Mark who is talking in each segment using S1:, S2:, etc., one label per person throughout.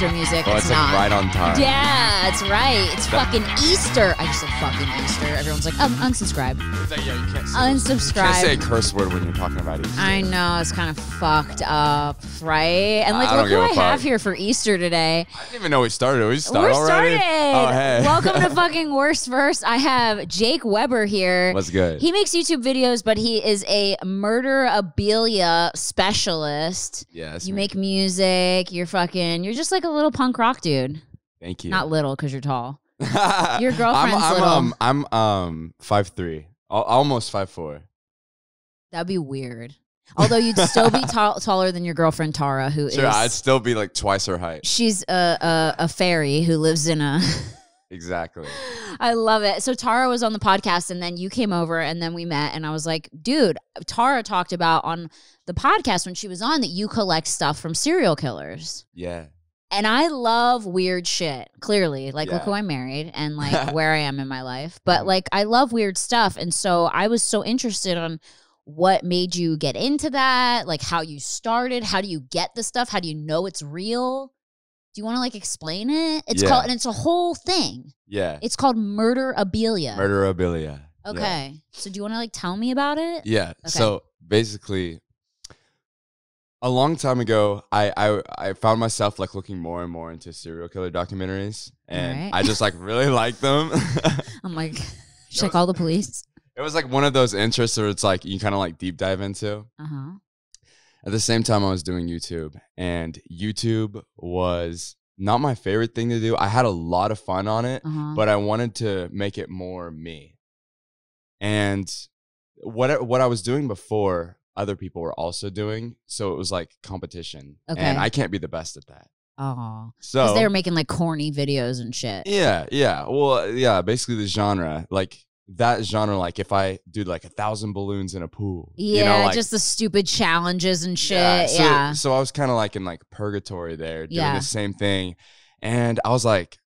S1: music. Oh, it's, it's like not. right on time. Yeah, it's right. It's that, fucking Easter. I just said fucking Easter. Everyone's like, um, unsubscribe. yeah,
S2: you can't say, unsubscribe. You can't say a curse word when you're talking about Easter.
S1: I know it's kind of fucked up, right? And like, I do I fuck. have here for Easter today. I
S2: didn't even know we started. We started We're already. Started. Oh hey. Welcome to
S1: fucking worst first. I have Jake Weber here. What's good? He makes YouTube videos, but he is a murderabilia specialist. Yes. You me. make music. You're fucking. You're just like like a little punk rock dude. Thank you. Not little because you're tall. Your girlfriend's I'm, I'm, little. Um,
S2: I'm um five three, almost five four.
S1: That'd be weird. Although you'd still be tall, taller than your girlfriend Tara, who sure, is, I'd
S2: still be like twice her height.
S1: She's a, a, a fairy who lives in a.
S2: exactly.
S1: I love it. So Tara was on the podcast, and then you came over, and then we met, and I was like, dude, Tara talked about on the podcast when she was on that you collect stuff from serial killers. Yeah and I love weird shit. Clearly, like yeah. look who I married and like where I am in my life. But like I love weird stuff, and so I was so interested on what made you get into that, like how you started, how do you get the stuff, how do you know it's real? Do you want to like explain it? It's yeah. called and it's a whole thing. Yeah. It's called murderabilia.
S2: Murderabilia. Okay.
S1: Yeah. So do you want to like tell me about it? Yeah. Okay. So
S2: basically a long time ago, I, I I found myself like looking more and more into serial killer documentaries, and I just like really like them. I'm like,
S1: should I call the police?
S2: it was like one of those interests where it's like you kind of like deep dive into. Uh huh. At the same time, I was doing YouTube, and YouTube was not my favorite thing to do. I had a lot of fun on it, Uh huh. but I wanted to make it more me. And what what I was doing before other people were also doing. So it was like competition. Okay. And I can't be the best at that. Oh. So they were
S1: making like corny videos and shit.
S2: Yeah. Yeah. Well, yeah. Basically, the genre, like that genre, like if I do like a thousand balloons in a pool. Yeah. You know, like, just
S1: the stupid challenges and shit. Yeah. So, yeah.
S2: so I was kind of like in like purgatory there doing yeah. the same thing. And I was like,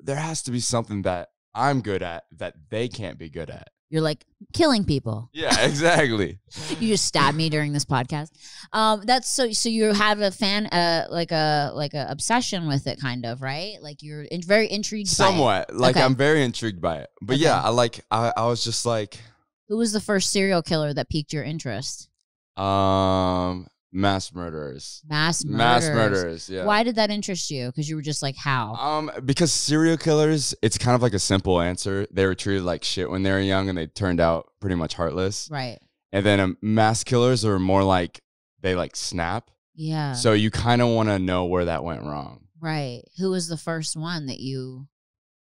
S2: there has to be something that I'm good at that they can't be good at you're like killing people. Yeah, exactly.
S1: you just stabbed me during this podcast. Um, that's so. So you have a fan, uh, like a like a obsession with it, kind of right? Like you're in, very intrigued. Somewhat. Like okay. I'm
S2: very intrigued by it. But okay. yeah, I like. I, I was just like.
S1: Who was the first serial killer that piqued your interest?
S2: Um, mass murderers. Mass murderers. Mass murderers. Yeah. Why
S1: did that interest you? Because you were just like, how? Um,
S2: because serial killers, it's kind of like a simple answer. They were treated like shit when they were young, and they turned out pretty much heartless. Right. And then um, mass killers are more like they like snap. Yeah. So you kind of want to know where that went wrong.
S1: Right. Who was the first one that you?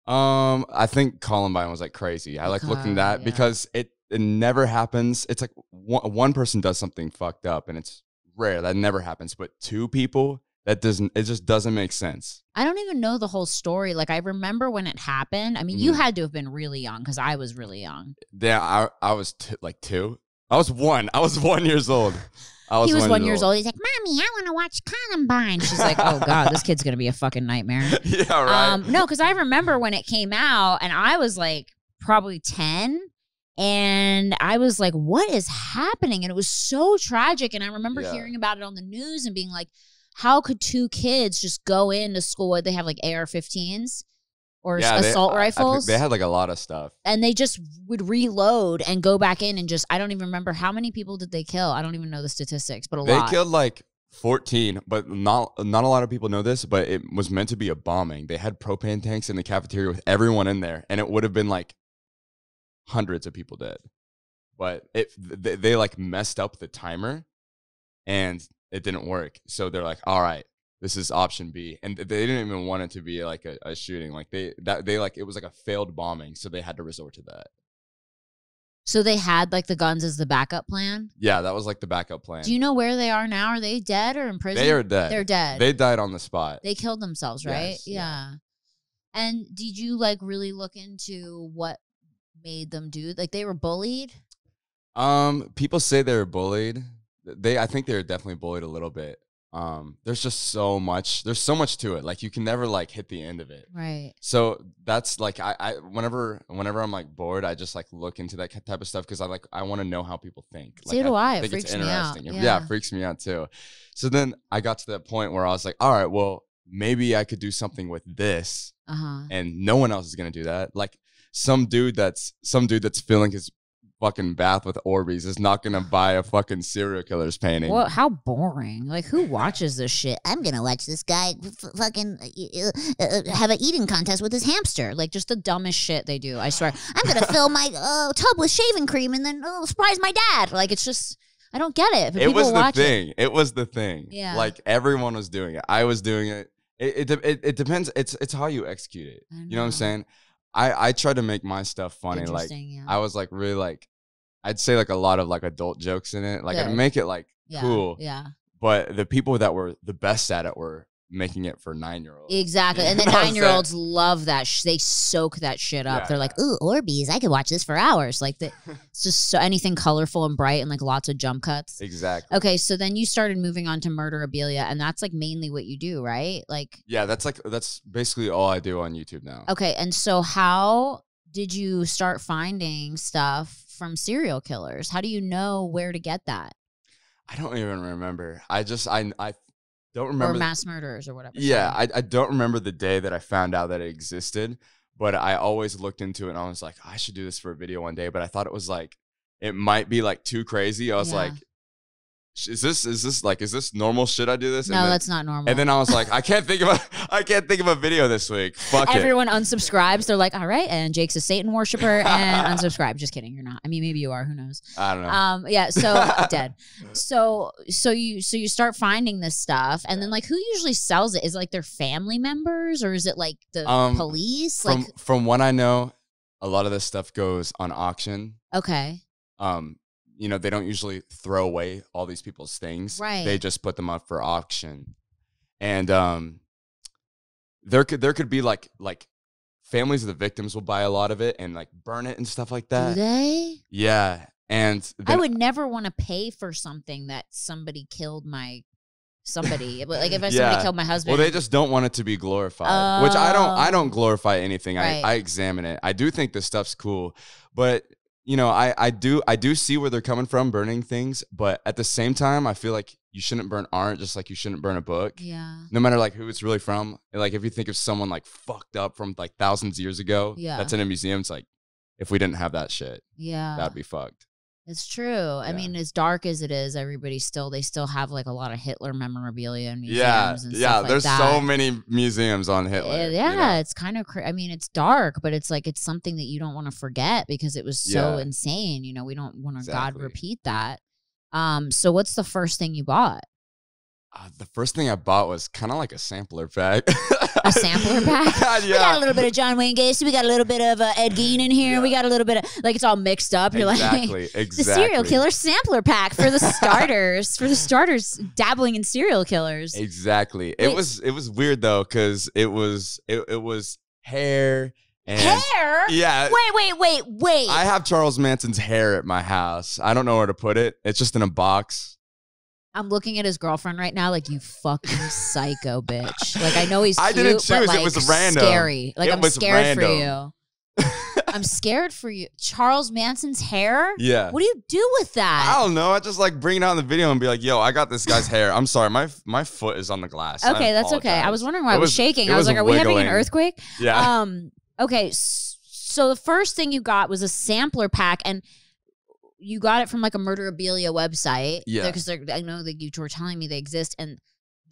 S2: Um, I think Columbine was like crazy. I like looking at that yeah. because it it never happens. It's like one, one person does something fucked up and it's rare. That never happens. But two people, that doesn't it just doesn't make sense.
S1: I don't even know the whole story. Like I remember when it happened. I mean, mm you mm-hmm. had to have been really young because I was really young.
S2: Yeah, I I was t- like two. I was one. I was one years old. Was he was one, one years old. old.
S1: He's like, "Mommy, I want to watch Columbine." She's like, "Oh God, this kid's gonna be a fucking nightmare." yeah, right. Um, no, because I remember when it came out, and I was like probably ten, and I was like, what is happening? And it was so tragic. And I remember yeah. hearing about it on the news and being like, how could two kids just go into school? They have like AR 15s or yeah, assault they, rifles. I, I, they had
S2: like a lot of stuff.
S1: And they just would reload and go back in and just, I don't even remember how many people did they kill. I don't even know the statistics, but a they lot. They killed
S2: like 14, but not not a lot of people know this, but it was meant to be a bombing. They had propane tanks in the cafeteria with everyone in there, and it would have been like hundreds of people did, But if they, they like messed up the timer, and it didn't work. So they're like, all right, this is option B, and they didn't even want it to be like a, a shooting. Like they that they like it was like a failed bombing, so they had to resort to that.
S1: So they had like the guns as the backup plan.
S2: Yeah, that was like the backup plan. Do you
S1: know where they are now? Are they dead or in prison? They are dead. They're dead.
S2: They died on the spot.
S1: They killed themselves, right? Yes, yeah. yeah. And did you like really look into what made them do? Like they were bullied?
S2: Um, people say they were bullied. They I think they were definitely bullied a little bit. Um, there's just so much. There's so much to it. Like you can never like hit the end of it. Right. So that's like I, I whenever whenever I'm like bored, I just like look into that type of stuff because I like I want to know how people think. Like, so do I. I. It freaks me out. Yeah. yeah, it freaks me out too. So then I got to that point where I was like, all right, well, maybe I could do something with this. Uh-huh. And no one else is gonna do that. Like some dude that's some dude that's filling his fucking bath with Orbeez is not gonna buy a fucking serial killer's painting. Well,
S1: how boring! Like, who watches this shit? I'm gonna watch this guy f- fucking uh, uh, uh, have an eating contest with his hamster. Like, just the dumbest shit they do. I swear. I'm gonna fill my uh, tub with shaving cream and then oh, surprise my dad. Like, it's just. I don't get it. But it was the thing.
S2: It. it was the thing. Yeah. Like everyone was doing it. I was doing it. It, it, it, it depends. It's it's how you execute it. You know what I'm saying? I I try to make my stuff funny. Like yeah. I was like really like I'd say like a lot of like adult jokes in it. Like Good. I'd make it like yeah, cool. Yeah. But the people that were the best at it were making it for nine year olds. Exactly. You and the nine year olds
S1: love that. Sh- they soak that shit up. Yeah, They're yeah. like, ooh, Orbeez, I could watch this for hours. Like, the, it's just so anything colorful and bright and like lots of jump cuts. Exactly. Okay. So then you started moving on to Murderabilia, and that's like mainly what you do, right? Like,
S2: yeah, that's like, that's basically all I do on YouTube now.
S1: Okay. And so how did you start finding stuff from serial killers? How do you know where to get that?
S2: I don't even remember. I just I I don't remember or mass murderers or whatever. Yeah, I, I don't remember the day that I found out that it existed, but I always looked into it and I was like, I should do this for a video one day. But I thought it was like it might be like too crazy. I was yeah. like, is this is this like is this normal? Should I do this? No, then, that's not normal. And then I was like, I can't think of a I can't think of a video this week. Fuck Everyone
S1: it. unsubscribes. They're like, all right, and Jake's a Satan worshiper and unsubscribe. Just kidding, you're not. I mean, maybe you are. Who knows?
S2: I don't know. Um, yeah. So dead.
S1: So so you so you start finding this stuff, and then like who usually sells it? Is it like their family members or is it like the um, police? From, like
S2: from what I know, a lot of this stuff goes on auction. Okay. Um, you know, they don't usually throw away all these people's things. Right. They just put them up for auction. And um there could there could be like like families of the victims will buy a lot of it and like burn it and stuff like that. Do they? Yeah. And I would
S1: never want to pay for something that somebody killed my somebody. like if I, somebody killed my husband. Well, they just
S2: don't want it to be glorified, which I don't. I don't oh. glorify anything. Right. I, I examine it. I do think this stuff's cool, but you know, I, I do I do see where they're coming from burning things, but at the same time, I feel like you shouldn't burn art just like you shouldn't burn a book. Yeah. No matter like who it's really from. Like if you think of someone like fucked up from like thousands of years ago, yeah. that's in a museum, it's like if we didn't have that shit, yeah. That'd be fucked.
S1: It's true. Yeah. I mean, as dark as it is, everybody still they still have like a lot of Hitler memorabilia and museums. Yeah, and yeah. Like there's that. so
S2: many museums on Hitler.
S1: yeah, you know? it's kind of. Cr- I mean, it's dark, but it's like it's something that you don't want to forget because it was so yeah. insane. You know, we don't want to exactly. God repeat that. Um. So, what's the first thing you bought?
S2: Uh, the first thing I bought was kind of like a sampler bag.
S1: a sampler pack. yeah. We got a little bit of John Wayne Gacy. We got a little bit of uh, Ed Gein in here. Yeah. We got a little bit of like it's all mixed up. You're exactly, like exactly. the serial killer sampler pack for the starters. for the starters, dabbling in serial killers.
S2: Exactly. It was it was weird though because it was it, it was hair. And hair? Yeah. Wait,
S1: wait, wait, wait. I
S2: have Charles Manson's hair at my house. I don't know where to put it. It's just in a box.
S1: I'm looking at his girlfriend right now, like you fucking psycho bitch. Like I know he's. I cute, didn't choose. But, like, it was random. Scary. Like it I'm scared random. for you. I'm scared for you. Charles Manson's hair? Yeah. What do you do with that? I
S2: don't know. I just like bring it out in the video and be like, yo, I got this guy's hair. I'm sorry. My my foot is on the glass. Okay, I that's apologize. okay. I
S1: was wondering why it I was, shaking. I was, was like, are we having an earthquake? Yeah. Um, okay. So the first thing you got was a sampler pack and you got it from like a murderabilia website. Yeah. Because I know that you were telling me they exist. And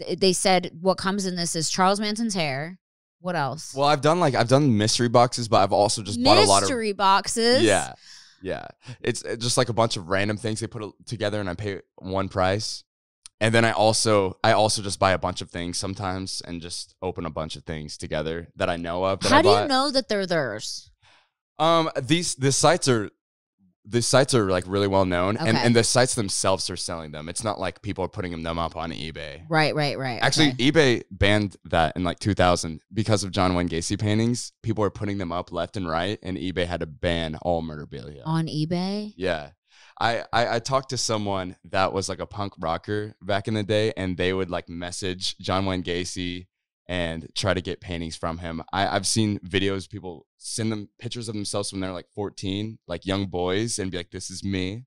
S1: th- they said what comes in this is Charles Manson's hair. What else?
S2: Well, I've done like, I've done mystery boxes, but I've also just mystery bought a lot of mystery
S1: boxes. Yeah.
S2: Yeah. It's, it's uh, just like a bunch of random things they put together and I pay one price. And then I also I also just buy a bunch of things sometimes and just open a bunch of things together that I know of. How I do bought. you know
S1: that they're theirs?
S2: Um, these the sites are the sites are like really well known okay. and, and the sites themselves are selling them. It's not like people are putting them up on eBay.
S1: Right, right, right. Actually,
S2: okay. eBay banned that in like 2000 because of John Wayne Gacy paintings. People were putting them up left and right, and eBay had to ban all murderabilia.
S1: On eBay?
S2: Yeah. I, I, I talked to someone that was like a punk rocker back in the day, and they would like message John Wayne Gacy and try to get paintings from him. I, I've seen videos, people send them pictures of themselves when they're like 14, like young boys, and be like, this is me.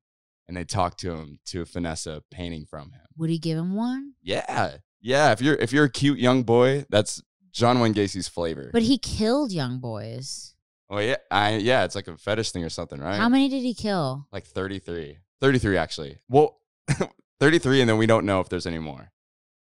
S2: And they talk to him to finesse a painting from him.
S1: Would he give him one?
S2: Yeah. Yeah. If you're if you're a cute young boy, that's John Wayne Gacy's flavor. But
S1: he killed young boys.
S2: Oh yeah. I yeah, it's like a fetish thing or something, right? How
S1: many did he kill?
S2: Like 33. 33 actually. Well, 33 and then we don't know if there's any more.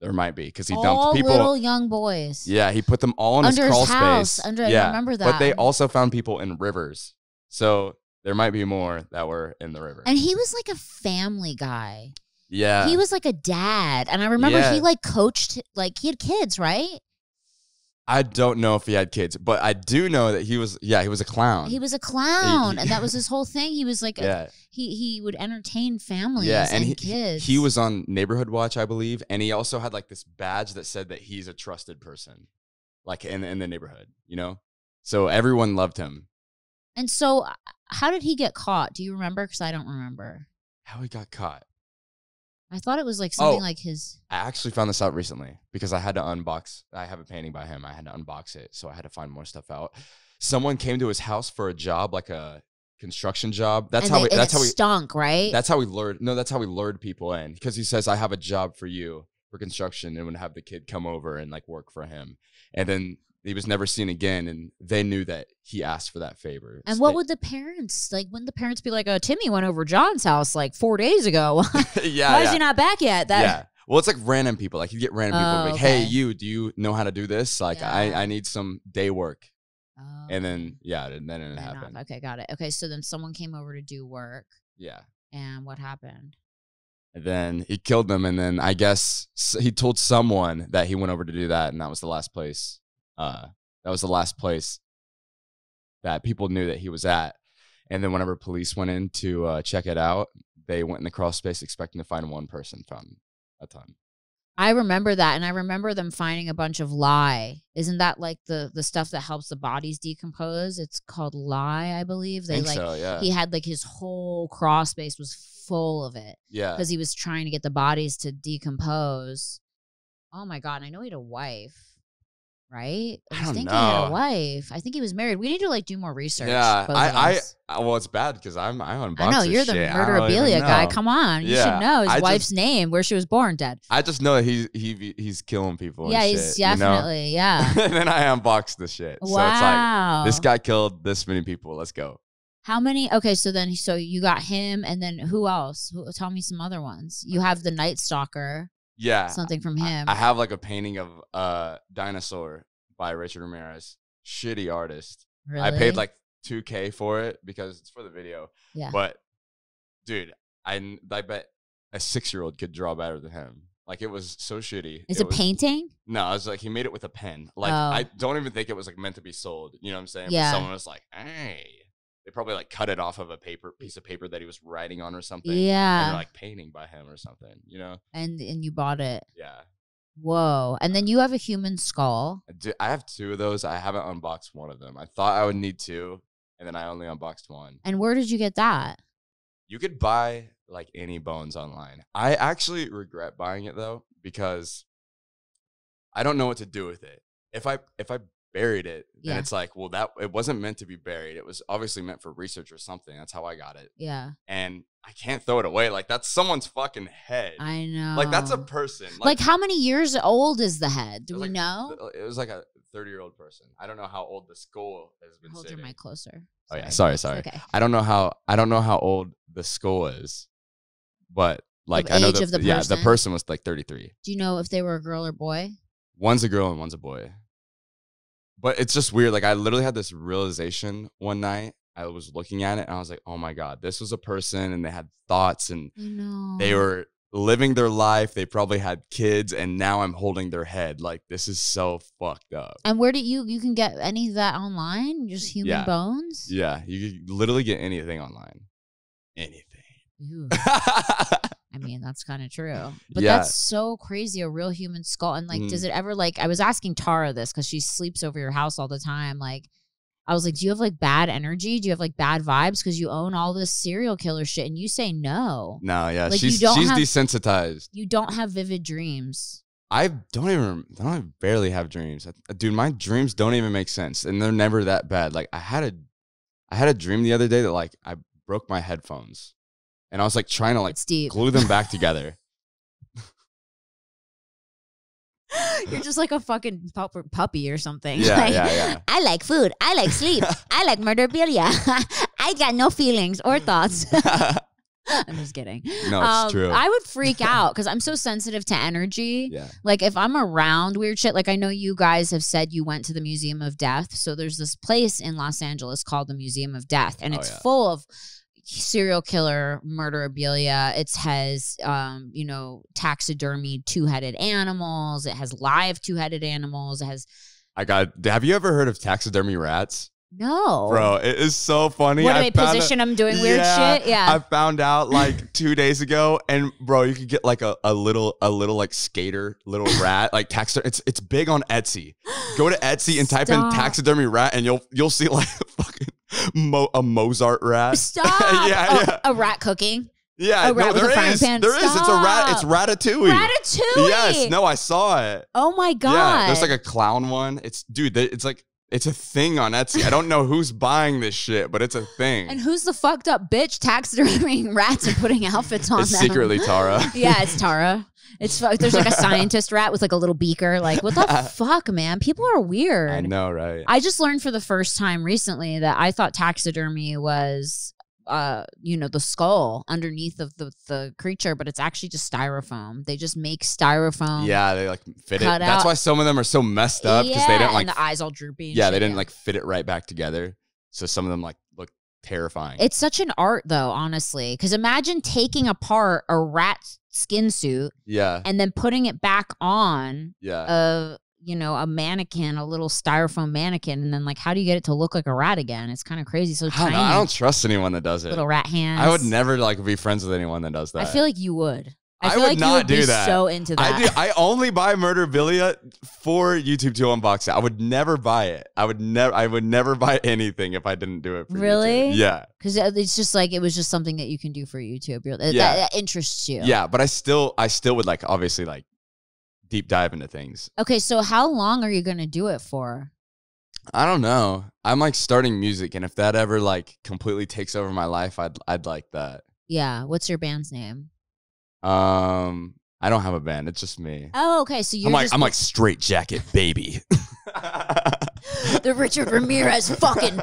S2: There might be because he dumped people. all little
S1: young boys. Yeah,
S2: he put them all in under his crawl his house, space. Under, yeah, I remember that. But they also found people in rivers, so there might be more that were in the river. And he
S1: was like a family guy.
S2: Yeah, he was
S1: like a dad, and I remember yeah. he like coached, like he had kids, right?
S2: I don't know if he had kids, but I do know that he was yeah, he was a clown.
S1: He was a clown. and that was his whole thing. He was like yeah. a, he he would entertain families yeah, and, and he, kids.
S2: He was on neighborhood watch, I believe, and he also had like this badge that said that he's a trusted person. Like in in the neighborhood, you know? So everyone loved him.
S1: And so uh, how did he get caught? Do you remember cuz I don't remember.
S2: How he got caught?
S1: I thought it was like something Oh. like his.
S2: I actually found this out recently because I had to unbox. I have a painting by him. I had to unbox it, so I had to find more stuff out. Someone came to his house for a job, like a construction job. That's and how. they- we, that's it how we. stunk, right? That's how we lured. No, that's how we lured people in because he says, "I have a job for you for construction," and would have the kid come over and like work for him. And then he was never seen again and they knew that he asked for that favor
S1: and so what they, would the parents like wouldn't the parents be like oh timmy went over john's house like four days ago
S2: yeah why yeah. is he not back yet that yeah well it's like random people like you get random people oh, like okay. hey you do you know how to do this like yeah. i i need some day work oh, and then oh. yeah and then it happened okay
S1: got it okay so then someone came over to do work yeah and what happened
S2: and then he killed them and then i guess he told someone that he went over to do that and that was the last place uh, that was the last place that people knew that he was at. And then whenever police went in to uh, check it out, they went in the crawl space expecting to find one person, found a ton.
S1: I remember that, and I remember them finding a bunch of lye. Isn't that like the the stuff that helps the bodies decompose? It's called lye, I believe. They I like so, yeah. he had like his whole crawl space was full of it. Yeah, because he was trying to get the bodies to decompose. Oh my god! I know he had a wife right? I, I was thinking know. wife. I think he was married. We need to like do more research. Yeah, I, I,
S2: I, uh, well, it's bad because I'm I own. I know you're the murderabilia guy. Come on, you yeah, should know his I wife's
S1: just, name, where she was born, dead.
S2: I just know that he's he he's killing people. Yeah, he's shit, definitely you know? yeah. and then I unbox the shit. Wow. So it's like this guy killed this many people. Let's go.
S1: How many? Okay, so then so you got him, and then who else? Who, tell me some other ones. You have the Night Stalker yeah something from him. I, I
S2: have like a painting of a uh, Dinosaur by Richard Ramirez. Shitty artist. Really? I paid like 2k for it because it's for the video. Yeah. But dude, I I bet a 6-year-old could draw better than him. Like it was so shitty. Is it, was, painting? No, I was like he made it with a pen. Like oh. I don't even think it was like meant to be sold. You know what I'm saying? Yeah. But someone was like, hey, they probably like cut it off of a paper piece of paper that he was writing on or something. Yeah, like painting by him or something. You know.
S1: And and you bought it. Yeah. Whoa! And then you have a human skull.
S2: I, do, I have two of those. I haven't unboxed one of them. I thought I would need two, and then I only unboxed one.
S1: And where did you get that?
S2: You could buy like any bones online. I actually regret buying it though because I don't know what to do with it. If I if I buried it. Yeah. And it's like, well, that it wasn't meant to be buried. It was obviously meant for research or something. That's how I got it. Yeah. And I can't throw it away. Like that's someone's fucking head. I know. Like that's a person. Like, like how many years
S1: old is the head? Do we like, know?
S2: It was like a 30 year old person. I don't know how old the skull has been. Hold your mic closer. Sorry. Oh yeah. Sorry, sorry. okay. I don't know how I don't know how old the skull is, but like I know the, the yeah, the person was like 33.
S1: Do you know if they were a girl or boy?
S2: One's a girl and one's a boy. But it's just weird. Like I literally had this realization one night. I was looking at it and I was like, oh my God, this was a person and they had thoughts and they were living their life. They probably had kids and now I'm holding their head. Like this is so fucked up.
S1: And where did you you can get any of that online? Just human yeah. bones?
S2: Yeah. You literally get anything online. Anything.
S1: I mean, that's kind of true. But yeah. that's so crazy. A real human skull. And like, mm does it ever like, I was asking Tara this because she sleeps over your house all the time. Like, I was like, do you have like bad energy? Do you have like bad vibes? Because you own all this serial killer shit. And you say no.
S2: No, yeah. Like, she's, you don't she's have, desensitized.
S1: You don't have vivid dreams.
S2: I don't even, I don't barely have dreams. Dude, my dreams don't even make sense. And they're never that bad. Like, I had a, I had a dream the other day that like I broke my headphones and I was like trying to like glue them back together.
S1: You're just like a fucking pup- puppy or something. Yeah, Like, yeah, yeah. I like food. I like sleep. I like murderabilia. I got no feelings or mm. thoughts. I'm just kidding. No, it's Um, true. I would freak out because I'm so sensitive to energy. yeah, Like if I'm around weird shit, like I know you guys have said you went to the Museum of Death. So there's this place in Los Angeles called the Museum of Death, and Oh, it's yeah. full of serial killer murderabilia. It has, um, you know, taxidermy two headed animals. It has live two headed animals. It has.
S2: I got. Have you ever heard of taxidermy rats?
S1: No, bro,
S2: it is so funny. What do I they position them doing weird yeah, shit? Yeah, I found out like two days ago, and bro, you could get like a, a little a little like skater little rat like taxidermy. It's it's big on Etsy. Go to Etsy and type Stop. in taxidermy rat, and you'll you'll see like fucking Mo- a Mozart rat. Stop. yeah,
S1: oh, A rat cooking.
S2: Yeah, no, there is. There Stop. is. It's a rat. It's ratatouille. Ratatouille. Yes. No, I saw it.
S1: Oh my god. Yeah, there's like
S2: a clown one. It's dude. It's like it's a thing on Etsy. I don't know who's buying this shit, but it's a thing. And
S1: who's the fucked up bitch taxidermying rats and putting outfits on it's them? Secretly Tara. yeah, it's Tara. It's There's like a scientist rat with like a little beaker. Like, what the fuck, man? People are weird. I know,
S2: right? I just
S1: learned for the first time recently that I thought taxidermy was uh you know the skull underneath of the the creature but it's actually just styrofoam they just make styrofoam yeah
S2: they like fit it out. that's why some of them are so messed up because yeah, they didn't like the eyes all droopy yeah they didn't like fit it right back together so some of them like look terrifying it's
S1: such an art though honestly because imagine taking apart a rat skin suit yeah and then putting it back on yeah a, you know, a mannequin, a little styrofoam mannequin, and then like, how do you get it to look like a rat again? It's kind of crazy. So I don't, know, I don't
S2: trust anyone that does it. Little rat hands. I would never like be friends with anyone that does that. I feel
S1: like you would.
S2: I, I would like not do that. So into that. I, do, I only buy Murderabilia for YouTube to unbox it. I would never buy it. I would never. I would never buy anything if I didn't do it. really? YouTube. Yeah.
S1: Because uh, it's just like it was just something that you can do for YouTube. That, yeah. that interests you. Yeah,
S2: but I still, I still would like obviously like deep dive into things.
S1: Okay, so how long are you gonna do it for?
S2: I don't know. I'm like starting music, and if that ever like completely takes over my life, I'd I'd like that.
S1: Yeah. What's your band's name?
S2: Um, I don't have a band. It's just me. Oh, okay. So you're I'm like just- I'm like straight jacket baby.
S1: the Richard Ramirez fucking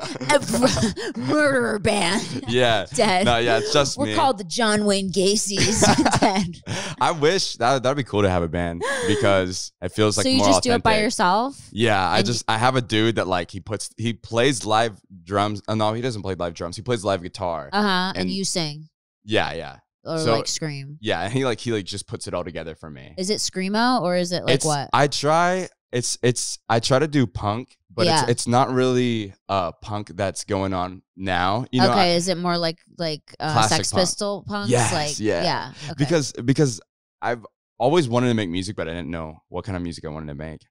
S1: murderer band.
S2: Yeah. Dead. No, yeah, it's just We're me. called
S1: the John Wayne Gacy's. dead.
S2: I wish that that'd be cool to have a band because it feels like so you just authentic. do it by yourself. Yeah, I just I have a dude that like he puts he plays live drums. Oh, no, he doesn't play live drums. He plays live guitar. Uh huh. And, and you sing. Yeah, yeah or so, like scream. Yeah, and he like he like just puts it all together for me.
S1: Is it screamo or is it like it's, what?
S2: I try it's it's I try to do punk, but yeah. it's it's not really uh punk that's going on now. You know, okay, I,
S1: is it more like like uh, Sex punk. Pistol punk? Yes, like, yeah, yeah. Okay.
S2: Because because I've always wanted to make music, but I didn't know what kind of music I wanted to make,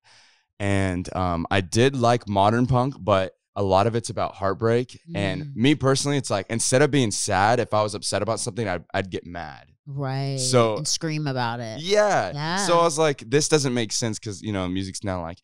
S2: and um, I did like modern punk, but a lot of it's about heartbreak. Mm. And me personally, it's like instead of being sad, if I was upset about something, I'd, I'd get mad.
S1: Right. So and scream about it. Yeah. yeah. So I
S2: was like, this doesn't make sense because, you know, music's now like,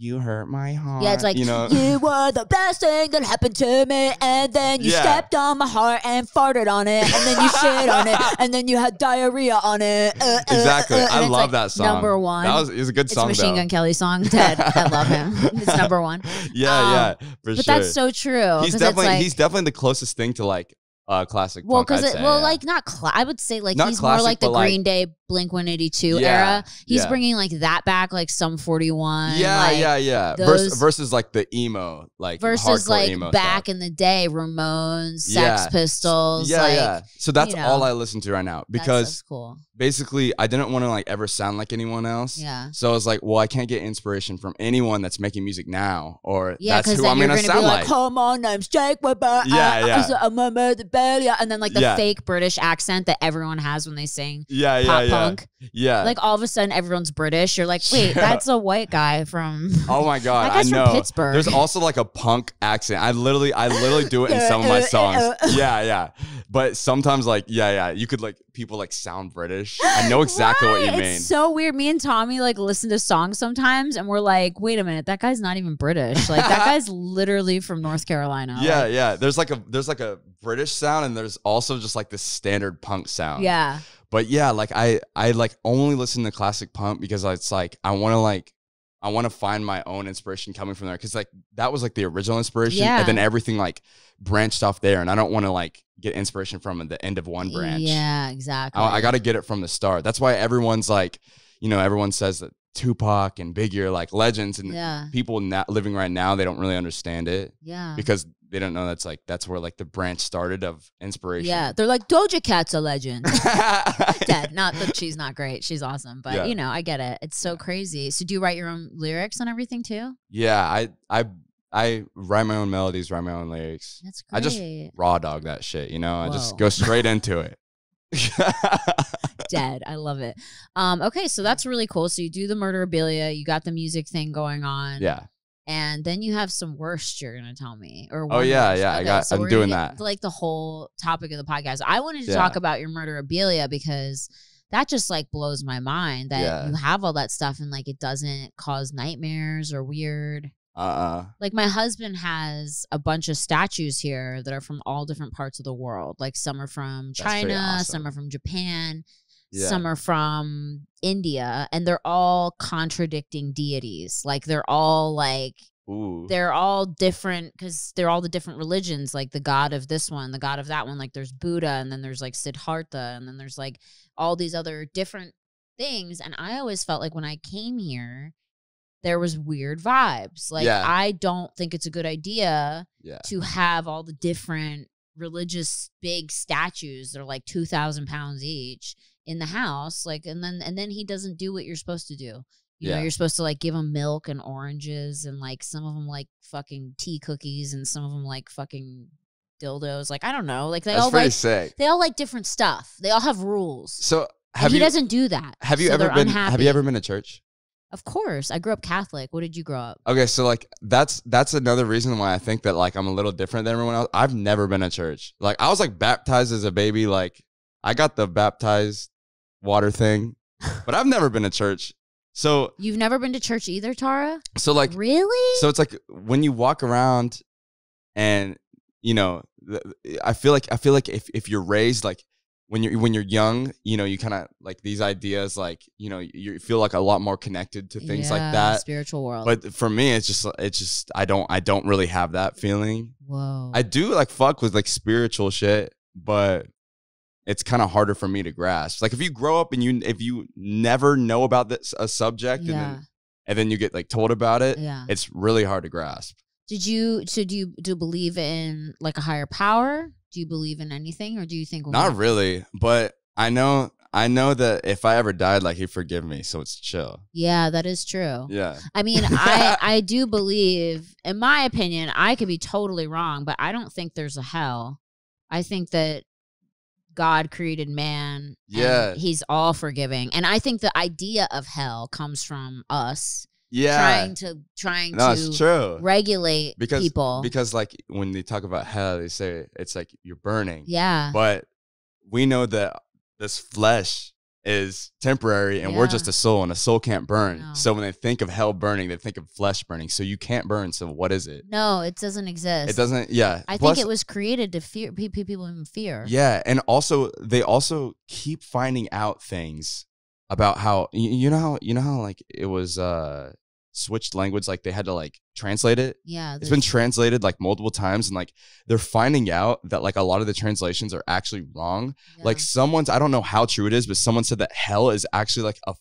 S2: you hurt my heart. Yeah, it's like, you, know? you
S1: were the best thing that happened to me. And then you yeah. stepped on my heart and farted on it. And then you shit on it. And then you had diarrhea on it. Uh, uh, uh exactly. Uh, I love like that song. Number one. That was, it
S2: was a good song. It's Machine though.
S1: Gun Kelly song. Ted, I love him. It's number one.
S2: Yeah, um, yeah, for but sure. that's so
S1: true. He's definitely, like, he's
S2: definitely the closest thing to like uh, classic. Well, because well, yeah. like
S1: not Cl- I would say like not he's classic, more like the Green Day Blink One Eighty Two era. He's yeah. bringing like that back, like some Forty One. Yeah, like, yeah,
S2: yeah, yeah. Versus, versus like the emo, like versus like back
S1: stuff. in the day, Ramones, Sex Pistols. Yeah, like, yeah. So that's you know, all I listen to right now because cool
S2: basically I didn't want to like ever sound like anyone else. Yeah. So I was like, well, I can't get inspiration from anyone that's making music now, or yeah, that's who then I'm gonna, sound be like. Come
S1: on, i name's Jake Weber. Yeah, uh, yeah. I'm a murder belly, and then like the yeah. fake British accent that everyone has when they sing. Yeah, yeah, pop yeah. punk. Yeah. Like all of a sudden everyone's British. You're like, wait, yeah. that's a white guy from Oh
S2: my god. that guy's I know. from Pittsburgh. There's also like a punk accent. I literally I literally do it in some of my uh, uh, uh, songs. yeah, yeah. But sometimes like, yeah, yeah. You could like people like sound British. I know exactly right? what you mean. It's so
S1: weird. Me and Tommy like listen to songs sometimes and we're like, wait a minute, that guy's not even British. Like that guy's literally from North Carolina. Yeah, like,
S2: yeah. There's like a there's like a British sound and there's also just like the standard punk sound. Yeah but yeah, like I I like only listen to classic punk because it's like I want to like I want to find my own inspiration coming from there because like that was like the original inspiration, yeah. and then everything like branched off there, and I don't want to like get inspiration from the end of one branch.
S1: Yeah, exactly. I, I got to get
S2: it from the start. That's why everyone's like, you know, everyone says that Tupac and Biggie are like legends, and yeah. people not living right now they don't really understand it. Yeah, because they don't know that's like that's where like the branch started of inspiration. Yeah,
S1: they're like Doja Cat's a legend. Dead. Not that she's not great. She's awesome, but yeah. you know, I get it. It's so crazy. So do you write your own lyrics and everything too?
S2: Yeah, I I I write my own melodies, write my own lyrics. That's great. I just raw dog that shit, you know. Whoa. I just go straight into it.
S1: Dead. I love it. Um, okay, so that's really cool. So you do the murderabilia, you got the music thing going on. Yeah and then you have some worst you're gonna tell me. Or oh yeah, worst. yeah, okay, I got. So I'm doing that. Like the whole topic of the podcast. I wanted to yeah. talk about your murderabilia because that just like blows my mind that yeah. you have all that stuff and like it doesn't cause nightmares or weird. Uh-uh. Like my husband has a bunch of statues here that are from all different parts of the world. Like some are from China, awesome. some are from Japan, yeah. some are from India, and they're all contradicting deities. Like they're all like
S2: Ooh. they're
S1: all different because they're all the different religions. Like the god of this one, the god of that one. Like there's Buddha, and then there's like Siddhartha, and then there's like all these other different things. And I always felt like when I came here, there was weird vibes. Like yeah. I don't think it's a good idea yeah. to have all the different religious big statues. They're like two thousand pounds each, in the house like and then and then he doesn't do what you're supposed to do you yeah. know you're supposed to like give him milk and oranges and like some of them like fucking tea cookies and some of them like fucking dildos like i don't know like they That's all like they all like different stuff they all have rules
S2: so have you, he doesn't do
S1: that have you so ever been unhappy. have you
S2: ever been to church
S1: of course, I grew up Catholic. What did you grow up?
S2: Okay, so like that's that's another reason why I think that like I'm a little different than everyone else. I've never been to church. Like I was like baptized as a baby. Like I got the baptized water thing, but I've never been to church. So
S1: You've never been to church either, Tara?
S2: so like really? so it's like when you walk around and you know I feel like I feel like if if you're raised like when you're when you're young, you know, you kind of like these ideas like, you know, you feel like a lot more connected to things Yeah, like that. Spiritual world. But for me it's just it's just I don't I don't really have that feeling. Whoa. I do like fuck with like spiritual shit, but it's kind of harder for me to grasp. Like if you grow up and you if you never know about this a subject yeah. and then and then you get like told about it, yeah. it's really hard to grasp.
S1: Did you so do you do you believe in like a higher power? Do you believe in anything or do you think well, Not what?
S2: really, but I know I know that if I ever died, like he'd forgive me, so it's chill.
S1: Yeah, that is true. Yeah. I mean, I I do believe, in my opinion, I could be totally wrong, but I don't think there's a hell. I think that God created man. Yeah. He's all forgiving. And I think the idea of hell comes from us. Yeah. Trying to trying no, to it's true. regulate because, people.
S2: Because like when they talk about hell, they say it's like you're burning. Yeah. But we know that this flesh is temporary and yeah. we're just a soul and a soul can't burn. So when they think of hell burning, they think of flesh burning. So you can't burn. So what is it?
S1: No, it doesn't exist. It doesn't. Yeah. I Plus, think it was created to fear people in fear. Yeah.
S2: And also they also keep finding out things about how, you know, how, you know, how like it was, uh, switched language like they had to like translate it yeah it's been translated like multiple times and like they're finding out that like a lot of the translations are actually wrong yeah. like someone's i don't know how true it is but someone said that hell is actually like a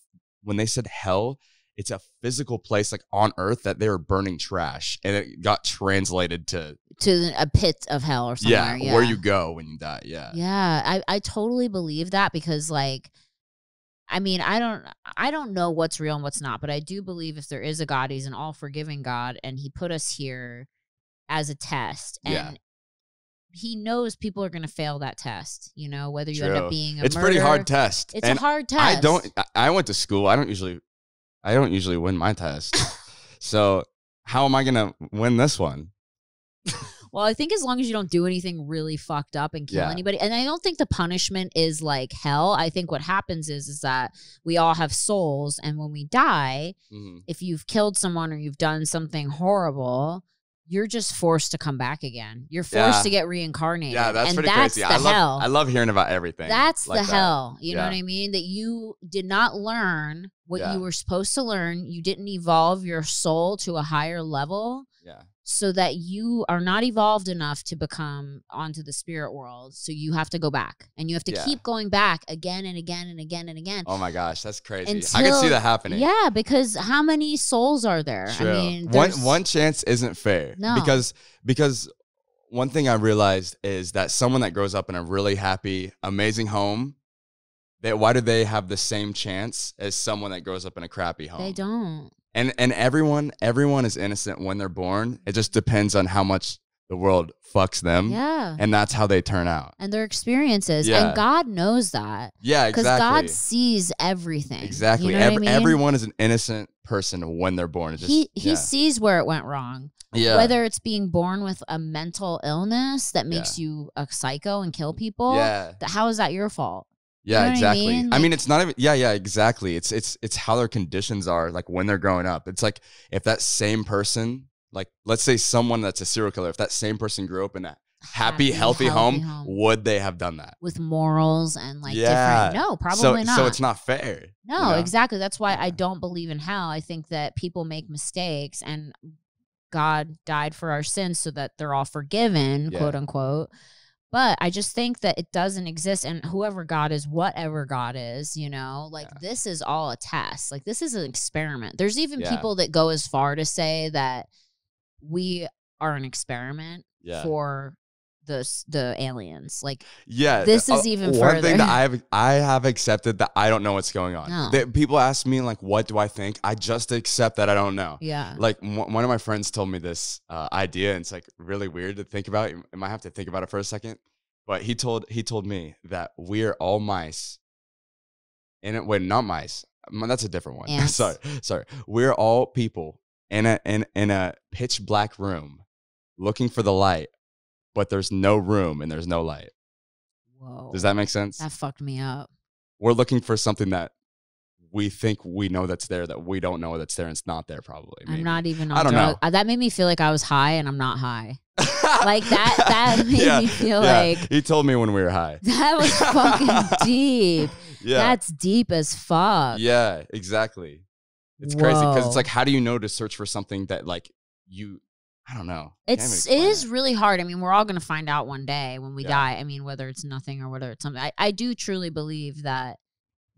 S2: when they said hell it's a physical place like on earth that they were burning trash and it got translated to
S1: to a pit of hell or something yeah, yeah. where you
S2: go when you die yeah
S1: yeah I, I totally believe that because like I mean, I don't I don't know what's real and what's not, but I do believe if there is a God, he's an all-forgiving God and he put us here as a test. And yeah. he knows people are going to fail that test, you know, whether you True. end up being a It's a pretty hard test. It's and a hard test. I don't
S2: I went to school. I don't usually I don't usually win my test. so, how am I going to win this one?
S1: Well, I think as long as you don't do anything really fucked up and kill Yeah. anybody, and I don't think the punishment is like hell. I think what happens is is that we all have souls, and when we die, Mhm. if you've killed someone or you've done something horrible, you're just forced to come back again. You're forced Yeah. to get reincarnated. Yeah, that's and pretty that's crazy. The I love hell. I
S2: love hearing about everything. That's like the that. hell. You know what I
S1: mean? That you did not learn what Yeah. you were supposed to learn. You didn't evolve your soul to a higher level so that you are not evolved enough to become onto the spirit world. So you have to go back and you have to yeah. keep going back again and again and again and again. Oh my
S2: gosh, that's crazy. Until, I can see that happening.
S1: Yeah, because how many souls are there? True. I mean, one
S2: one chance isn't fair. No. Because because one thing I realized is that someone that grows up in a really happy, amazing home, they, why do they have the same chance as someone that grows up in a crappy home? They don't and and everyone everyone is innocent when they're born. It just depends on how much the world fucks them. Yeah. And that's how they turn out.
S1: And their experiences. Yeah. And God knows that. Yeah, Because exactly. God sees everything. Exactly. You know Every, I mean? Everyone
S2: is an innocent person when they're born. Just, he
S1: he yeah. sees where it went wrong. Yeah. Whether it's being born with a mental illness that makes yeah. you a psycho and kill people. Yeah. How is that your fault?
S2: Yeah, you know exactly. I mean? Like, I mean? it's not even yeah, yeah, exactly. It's it's it's how their conditions are like when they're growing up. It's like if that same person, like let's say someone that's a serial killer, if that same person grew up in a happy, happy healthy, healthy home, home, would they have done that? With morals and like yeah. different No, probably so, not. So it's not fair. No, you know?
S1: exactly. That's why yeah. I don't believe in hell. I think that people make mistakes and God died for our sins so that they're all forgiven, yeah. quote unquote. But I just think that it doesn't exist. And whoever God is, whatever God is, you know, like yeah. this is all a test. Like this is an experiment. There's even yeah. people that go as far to say that we are an experiment yeah. for the the aliens. Like
S2: yeah, this uh, is uh, even one further. thing that I have I have accepted that I don't know what's going on. No. That people ask me like, what do I think? I just accept that I don't know. Yeah, like one of my friends told me this uh, idea, and it's like really weird to think about. You might have to think about it for a second. But he told he told me that we are all mice, and it, wait, not mice. That's a different one. Ants. sorry, sorry. We're all people in a in in a pitch black room, looking for the light but there's no room and there's no light.
S1: Whoa. Does that make sense? That fucked me up.
S2: We're looking for something that we think we know that's there that we don't know that's there and it's not there probably. Maybe. I'm not even on I don't drugs.
S1: know. Uh, that made me feel like I was high and I'm not high. like that that made yeah, me feel yeah. like
S2: he told me when we were high. That
S1: was fucking deep. Yeah. That's deep as fuck.
S2: Yeah, exactly. It's Whoa. crazy because it's like how do you know to search for something that like you I don't know. It's it
S1: is really hard. I mean, we're all going to find out one day when we yeah. die. I mean, whether it's nothing or whether it's something. I, I do truly believe that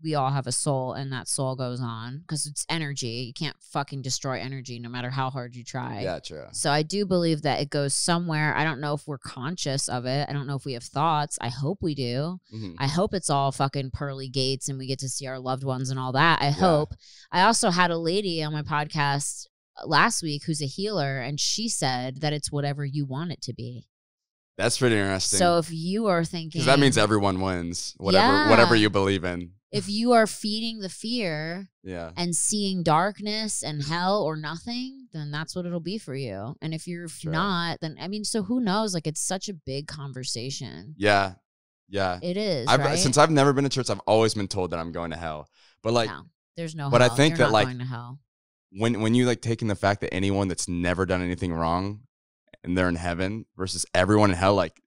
S1: we all have a soul and that soul goes on because it's energy. You can't fucking destroy energy no matter how hard you try. Yeah, true. So I do believe that it goes somewhere. I don't know if we're conscious of it. I don't know if we have thoughts. I hope we do. Mm-hmm. I hope it's all fucking pearly gates and we get to see our loved ones and all that. I yeah. hope. I also had a lady on my podcast last week who's a healer, and she said that it's whatever you want it to be.
S2: That's pretty interesting. So
S1: if you are thinking, that means
S2: everyone wins, whatever yeah. whatever you believe in.
S1: If you are feeding the fear, yeah, and seeing darkness and hell or nothing, then that's what it'll be for you. And if you're not, then I mean, so who knows? Like it's such a big conversation.
S2: Yeah, yeah, it is, uh, right? Since I've never been to church, I've always been told that I'm going to hell. But like, no, there's no. But hell. I think You're that like, when when you like taking the fact that anyone that's never done anything wrong and they're in heaven versus everyone in hell, like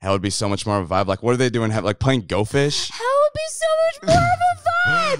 S2: hell would be so much more of a vibe. Like what are they doing? Have like playing go fish? Hell
S1: would be so much more of a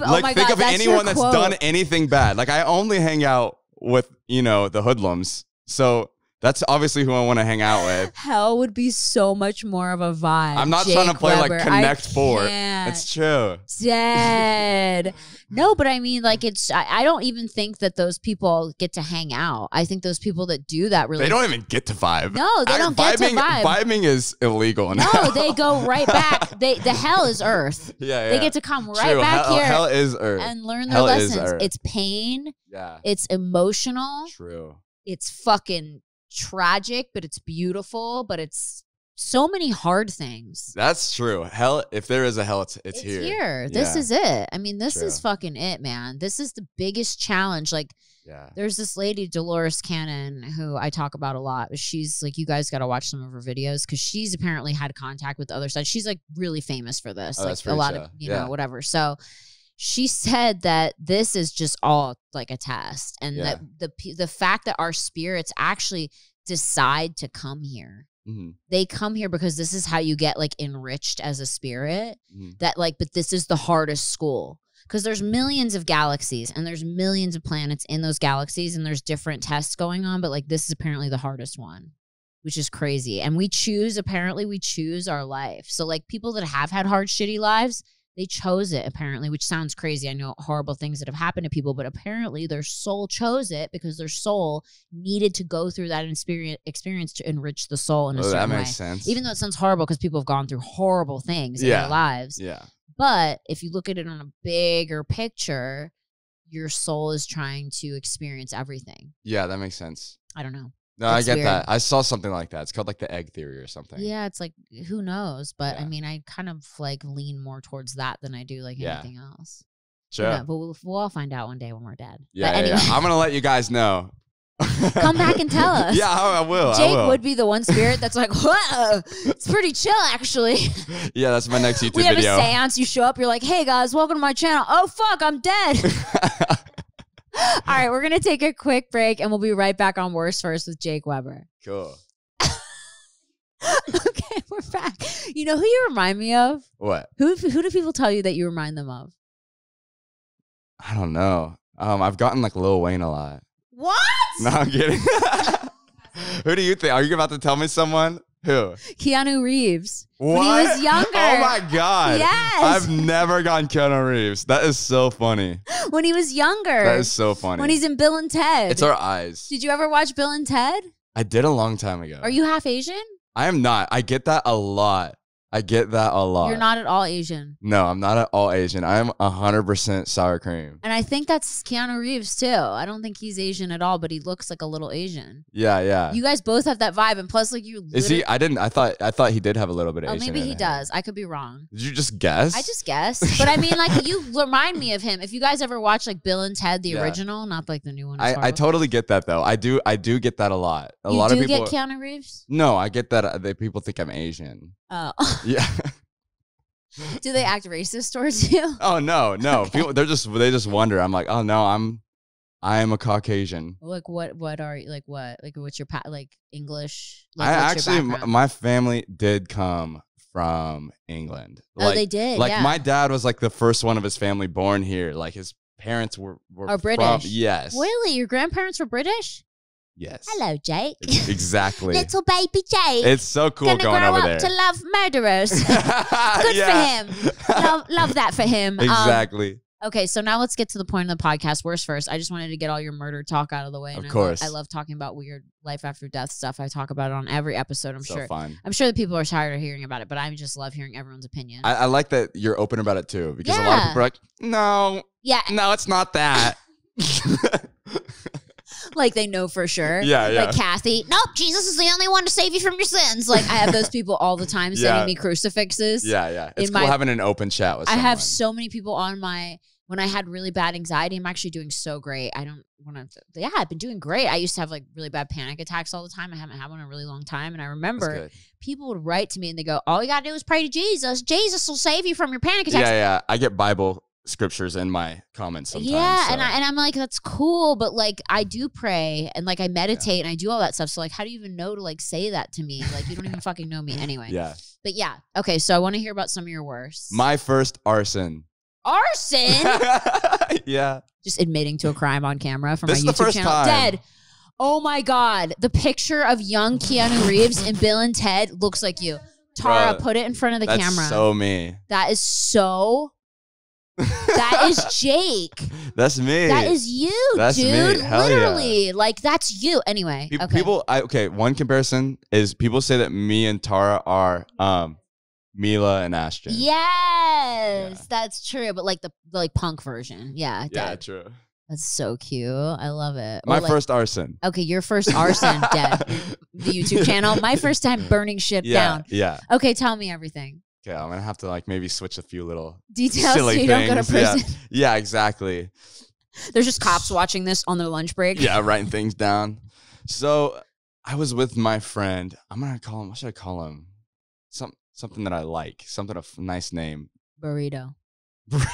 S1: vibe. Oh like oh think God, of that's anyone that's done
S2: anything bad. Like I only hang out with you know the hoodlums, so that's obviously who I want to hang out with.
S1: Hell would be so much more of a vibe. I'm not Jake trying to play Weber. like Connect I Four. Can't. It's true. Dead. no, but I mean, like, it's. I, I, don't even think that those people get to hang out. I think those people that do that really. They don't even
S2: get to vibe. No, they don't I, get to vibe. Vibing is illegal now.
S1: No, they go right back. They the hell is Earth. Yeah, yeah. They get to come right true. back hell, here. Hell is Earth. And learn their hell lessons. It's pain. Yeah. It's emotional. True it's fucking tragic, but it's beautiful, but it's so many hard things.
S2: That's true. Hell, if there is a hell, it's, it's, it's here. here. This yeah. is it. I mean, this true. is
S1: fucking it, man. This is the biggest challenge. Like, yeah. there's this lady, Dolores Cannon, who I talk about a lot. She's like, you guys got to watch some of her videos because she's apparently had contact with the other side. She's like really famous for this. Oh, like, a lot of, you yeah. know, whatever. So, she said that this is just all like a test and yeah. that the the fact that our spirits actually decide to come here mm-hmm. they come here because this is how you get like enriched as a spirit mm-hmm. that like but this is the hardest school because there's millions of galaxies and there's millions of planets in those galaxies and there's different tests going on but like this is apparently the hardest one which is crazy and we choose apparently we choose our life so like people that have had hard shitty lives they chose it apparently, which sounds crazy. I know horrible things that have happened to people, but apparently their soul chose it because their soul needed to go through that experience to enrich the soul in a oh, certain way. Sense. Even though it sounds horrible because people have gone through horrible things yeah. in their lives. Yeah. But if you look at it on a bigger picture, your soul is trying to experience everything.
S2: Yeah, that makes sense. I don't know. No, That's I get weird. that. I saw something like that. It's called like the egg theory or something.
S1: Yeah, it's like who knows, but yeah. I mean, I kind of like lean more towards that than I do like yeah. anything else. Sure, yeah, but we'll, we'll all find out one day when we're dead. Yeah, anyway. yeah, I'm
S2: gonna let you guys know. Come
S1: back and tell us. Yeah, I, will. Jake I will. would be the one spirit that's like, whoa, it's pretty chill, actually.
S2: Yeah, that's my next YouTube video. We have a
S1: seance. You show up, you're like, hey guys, welcome to my channel. Oh, fuck, I'm dead. All right, we're going to take a quick break and we'll be right back on Worst First with Jake Weber.
S2: Cool.
S1: okay, we're back. You know who you remind me of? What? Who who do people tell you that you remind them of?
S2: I don't know. Um, I've gotten like Lil Wayne a lot. What? No, I'm kidding. who do you think? Are you about to tell me someone? Who?
S1: Keanu Reeves.
S2: What? When he was younger. Oh my god. Yes. I've never gotten Keanu Reeves. That is so funny.
S1: When he was younger. That is
S2: so funny. When he's
S1: in Bill and Ted. It's our eyes. Did you ever watch Bill and Ted?
S2: I did a long time ago.
S1: Are you half Asian?
S2: I am not. I get that a lot. I get that a lot. You're
S1: not at all Asian.
S2: No, I'm not at all Asian. I'm 100% sour cream.
S1: And I think that's Keanu Reeves too. I don't think he's Asian at all, but he looks like a little Asian.
S2: Yeah, yeah. You
S1: guys both have that vibe and plus like you Is
S2: he I didn't I thought I thought he did have a little bit of oh, Asian. maybe
S1: he does. I could be wrong.
S2: Did you just guess? I
S1: just guessed. But I mean like you remind me of him. If you guys ever watch like Bill and Ted the yeah. original, not like the new one. I, I
S2: totally get that though. I do I do get that a lot. A you lot of people get Keanu Reeves? No, I get that uh, that people think I'm Asian. Oh. Yeah.
S1: Do they act racist towards you?
S2: Oh no, no. Okay. People, they're just they just wonder. I'm like, oh no, I'm I am a Caucasian.
S1: Like what? What are you like? What like? What's your pa- like English? Like, I actually,
S2: my family did come from England. Oh, like, they did. Like yeah. my dad was like the first one of his family born here. Like his parents were were Are British. From, yes.
S1: Really, your grandparents were British? Yes. Hello, Jake.
S2: Exactly. Little
S1: baby Jake. It's so cool Gonna grow over up there. to love murderers.
S2: Good Yeah. for him.
S1: Love, love that for him. Um, Exactly. okay, so now let's get to the point of the podcast. Worst first. I just wanted to get all your murder talk out of the way. Of I course. I love talking about weird life after death stuff. I talk about it on every episode. I'm so sure. fun. I'm sure that people are tired of hearing about it, but I just love hearing everyone's opinion.
S2: I, I like that you're open about it too because a lot of people are like, no, yeah, no, it's not that
S1: like they know for sure. Yeah, yeah. Like Kathy, nope, Jesus is the only one to save you from your sins. Like I have those people all the time sending yeah. me crucifixes. Yeah, yeah. It's cool my, having
S2: an open chat with. I someone.
S1: have so many people on my when I had really bad anxiety, I'm actually doing so great. I don't want to, yeah, I've been doing great. I used to have like really bad panic attacks all the time. I haven't had one in a really long time. And I remember people would write to me and they go, All you got to do is pray to Jesus. Jesus will save you from your panic attacks. Yeah,
S2: yeah. I get Bible scriptures in my comments sometimes. Yeah, so. and I, and
S1: I'm like that's cool, but like I mm. do pray and like I meditate yeah. and I do all that stuff. So like how do you even know to like say that to me? Like you don't even fucking know me anyway. Yeah. But yeah. Okay, so I want to hear about some of your worst.
S2: My first arson.
S1: Arson? yeah. Just admitting to a crime on camera from this my YouTube channel. Time. Dead. Oh my god, the picture of young Keanu Reeves and Bill and Ted looks like you.
S2: Tara, put
S1: it in front of the camera. So me. That is so that is Jake.
S2: That's me. That is
S1: you, that's dude. Literally, yeah. like that's you. Anyway, Pe okay.
S2: people. I, okay, one comparison is people say that me and Tara are um, Mila and Ashton.
S1: Yes, yeah. that's true. But like the, the like punk version. Yeah. Yeah. True. That's so cute. I love it. My like, first arson. Okay, your first arson, dead. the YouTube channel. My first time burning shit yeah, down. Yeah. Okay, tell me everything
S2: okay, I'm gonna have to like maybe switch a few little details silly so you things. don't go to prison. Yeah, yeah exactly.
S1: There's just cops watching this on their lunch break. Yeah, writing
S2: things down. So I was with my friend. I'm gonna call him. What should I call him? Some something that I like. Something a nice name.
S1: Burrito. Burrito.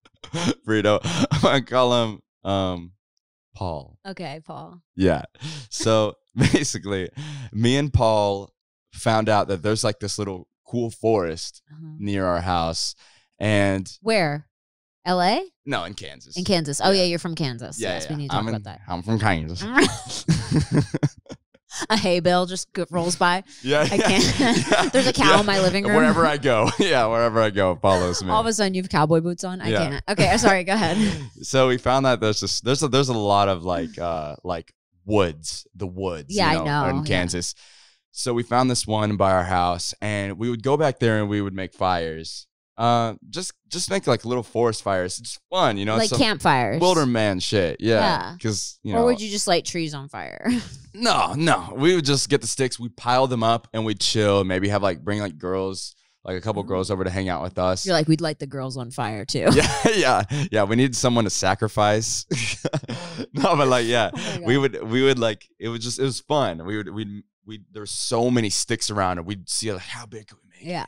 S2: Burrito. I'm gonna call him um, Paul. Okay, Paul. Yeah. So basically, me and Paul found out that there's like this little cool forest uh-huh. near our house. And
S1: where? LA?
S2: No, in Kansas.
S1: In Kansas. Oh yeah, yeah you're from Kansas. Yeah, yes, yeah. we need to talk I'm about that.
S2: I'm from Kansas.
S1: a hay bale just rolls by.
S2: Yeah, I can't. Yeah, There's a cow yeah. in my living room. Wherever I go, yeah, wherever I go, it follows me. All of
S1: a sudden, you have cowboy boots on. I yeah. can't. Okay, sorry. Go ahead.
S2: so we found that there's just there's a, there's a lot of like uh like woods, the woods. Yeah, you know, I know. In Kansas, so we found this one by our house, and we would go back there and we would make fires. Uh, just just make like little forest fires. It's fun, you know, like campfires, man shit. Yeah, because yeah. you know, or would you
S1: just light trees on fire?
S2: no, no, we would just get the sticks, we pile them up, and we chill. Maybe have like bring like girls, like a couple girls over to hang out with us. You're
S1: like we'd light the girls on fire too. yeah,
S2: yeah, yeah. We need someone to sacrifice. no, but like yeah, oh we would we would like it was just it was fun. We would we'd we there's so many sticks around and we'd see like how big could we make yeah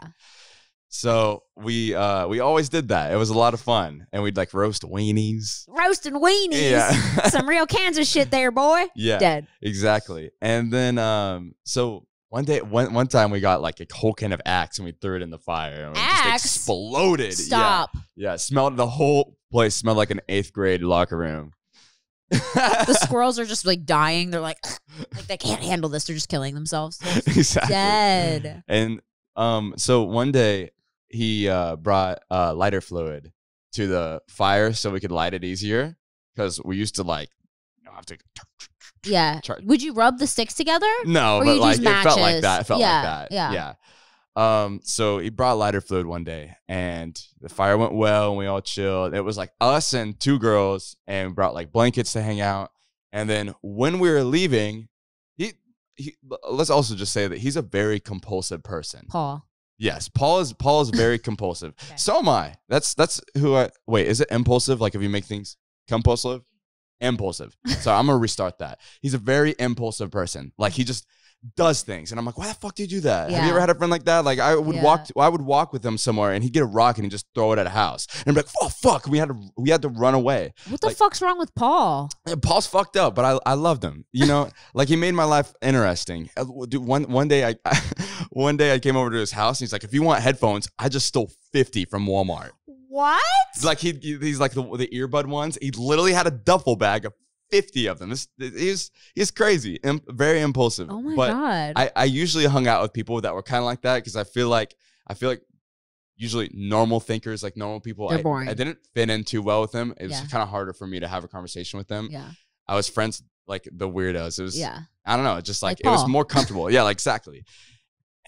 S2: so we uh we always did that it was a lot of fun and we'd like roast weenies
S1: roasting weenies yeah. some real kansas shit there boy yeah dead
S2: exactly and then um so one day, one one time, we got like a whole can of axe and we threw it in the fire. And axe just exploded. Stop. Yeah. yeah, smelled the whole place smelled like an eighth grade locker room
S1: the squirrels are just like dying. They're like, like they can't handle this. They're just killing themselves. They're exactly. Dead.
S2: And um, so one day he uh, brought uh, lighter fluid to the fire so we could light it easier because we used to like, you know, have to.
S1: Yeah. Try. Would you rub the sticks together? No, or but like it felt like that. It felt yeah, like that. Yeah. Yeah.
S2: Um, so he brought lighter fluid one day and the fire went well and we all chilled. It was like us and two girls and brought like blankets to hang out. And then when we were leaving, he, he let's also just say that he's a very compulsive person. Paul. Yes, Paul is Paul is very compulsive. Okay. So am I. That's that's who I wait, is it impulsive? Like if you make things compulsive? Impulsive. so I'm gonna restart that. He's a very impulsive person. Like he just does things, and I'm like, why the fuck do you do that? Yeah. Have you ever had a friend like that? Like I would yeah. walk, to, I would walk with him somewhere, and he'd get a rock and he'd just throw it at a house, and I'm like, oh fuck, we had to, we had to run away.
S1: What like, the fuck's wrong with Paul?
S2: Paul's fucked up, but I, I loved him. You know, like he made my life interesting. Uh, dude, one one day I, I, one day I came over to his house, and he's like, if you want headphones, I just stole fifty from Walmart. What? Like he, he's like the, the earbud ones. He literally had a duffel bag of 50 of them. he's he's crazy, very impulsive. Oh my but god! I, I usually hung out with people that were kind of like that because I feel like I feel like usually normal thinkers, like normal people, I, boring. I didn't fit in too well with them. It was yeah. kind of harder for me to have a conversation with them. Yeah, I was friends like the weirdos. It was yeah. I don't know, just like, like it was more comfortable. yeah, like exactly.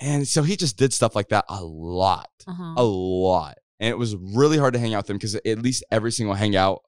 S2: And so he just did stuff like that a lot, uh-huh. a lot. And it was really hard to hang out with him because at least every single hangout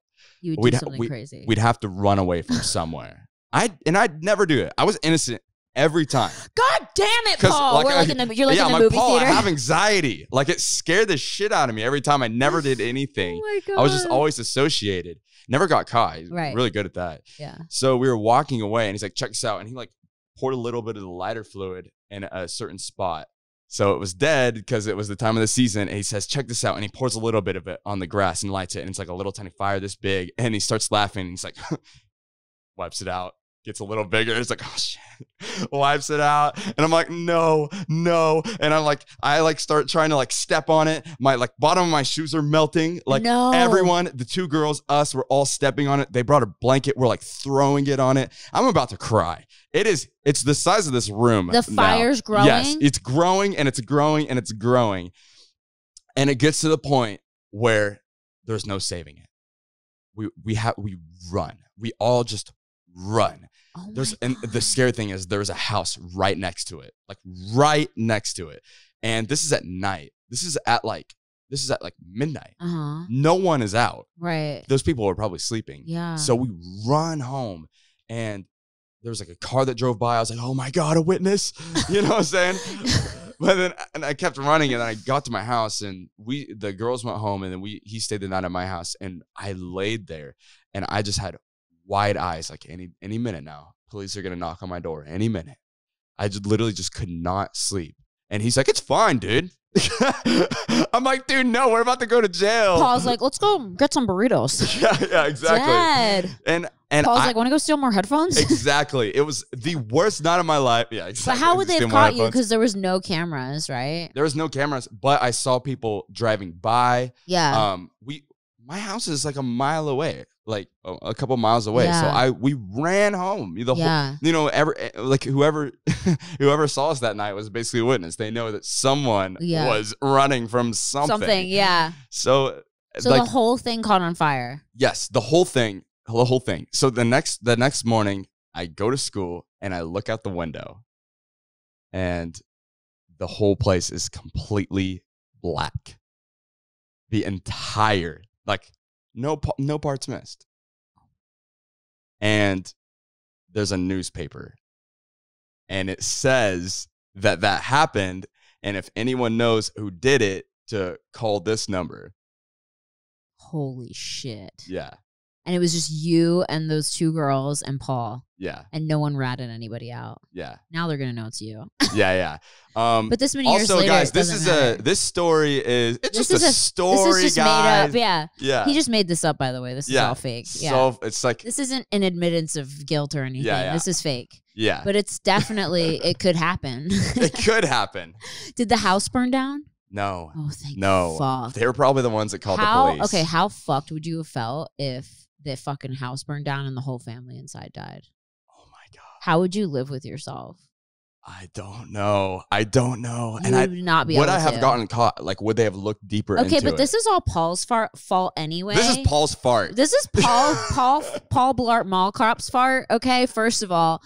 S1: you would we'd do something ha- crazy. We'd
S2: have to run away from somewhere. I and I'd never do it. I was innocent every time.
S1: God damn it, Paul! Like, We're I, like in the, you're like yeah, in the movie Paul, theater. I have
S2: anxiety. Like it scared the shit out of me every time. I never did oh anything. oh I was just always associated. Never got caught. He's right. Really good at that. Yeah. So we were walking away, and he's like, "Check this out," and he like poured a little bit of the lighter fluid in a certain spot so it was dead because it was the time of the season. And he says, check this out. And he pours a little bit of it on the grass and lights it. And it's like a little tiny fire this big. And he starts laughing. And he's like, wipes it out, gets a little bigger. It's like, oh shit, wipes it out. And I'm like, no, no. And I'm like, I like start trying to like step on it. My like bottom of my shoes are melting. Like no. everyone, the two girls, us, we're all stepping on it. They brought a blanket. We're like throwing it on it. I'm about to cry. It is. It's the size of this room. The fire's now. growing. Yes, it's growing and it's growing and it's growing, and it gets to the point where there's no saving it. We we have we run. We all just run. Oh there's and the scary thing is there's a house right next to it, like right next to it, and this is at night. This is at like this is at like midnight. Uh-huh. No one is out. Right. Those people are probably sleeping. Yeah. So we run home and there was like a car that drove by. I was like, oh my God, a witness. You know what I'm saying? but then and I kept running and I got to my house and we the girls went home and then we he stayed the night at my house and I laid there and I just had wide eyes like any any minute now police are gonna knock on my door any minute. I just literally just could not sleep. And he's like, it's fine, dude. I'm like, dude, no, we're about to go to jail. Paul's like,
S1: let's go get some burritos.
S2: yeah, yeah, exactly. Dad. And and Paul's I, like, want to
S1: go steal more headphones?
S2: exactly. It was the worst night of my life. Yeah, exactly. But how would they have caught you? Because
S1: there was no cameras, right?
S2: There was no cameras, but I saw people driving by. Yeah. Um, we my house is like a mile away like a couple miles away. Yeah. So I we ran home. The yeah. whole, you know, ever eh, like whoever whoever saw us that night was basically a witness. They know that someone yeah. was running from something. Something, yeah. So eh, so like, the
S1: whole thing caught on fire.
S2: Yes, the whole thing, the whole thing. So the next the next morning, I go to school and I look out the window, and the whole place is completely black. The entire like no no parts missed. And there's a newspaper, and it says that that happened, and if anyone knows who did it, to call this number.
S1: Holy shit! Yeah, and it was just you and those two girls and Paul. Yeah. And no one ratted anybody out. Yeah. Now they're gonna know it's you.
S2: yeah, yeah. Um, but this many also, years later, guys, this is matter. a this story is it's this just is a, story, this is just guys. Made up. Yeah. Yeah. He just
S1: made this up, by the way. This yeah. is all fake. Yeah. So it's like this isn't an admittance of guilt or anything. Yeah, yeah. This is fake. Yeah. But it's definitely it could happen. it
S2: could happen.
S1: Did the house burn down?
S2: No. Oh, thank no. Fuck. They were probably the ones that called how, the police. Okay,
S1: how fucked would you have felt if the fucking house burned down and the whole family inside died. Oh my god. How would you live with yourself?
S2: I don't know. I don't know. You and I would not be. Would I have gotten caught? Like, would they have looked deeper? Okay, but it? this
S1: is all Paul's fart, fault anyway. This is Paul's fart. This is Paul Paul Paul Blart Mall Cop's fart. Okay, first of all,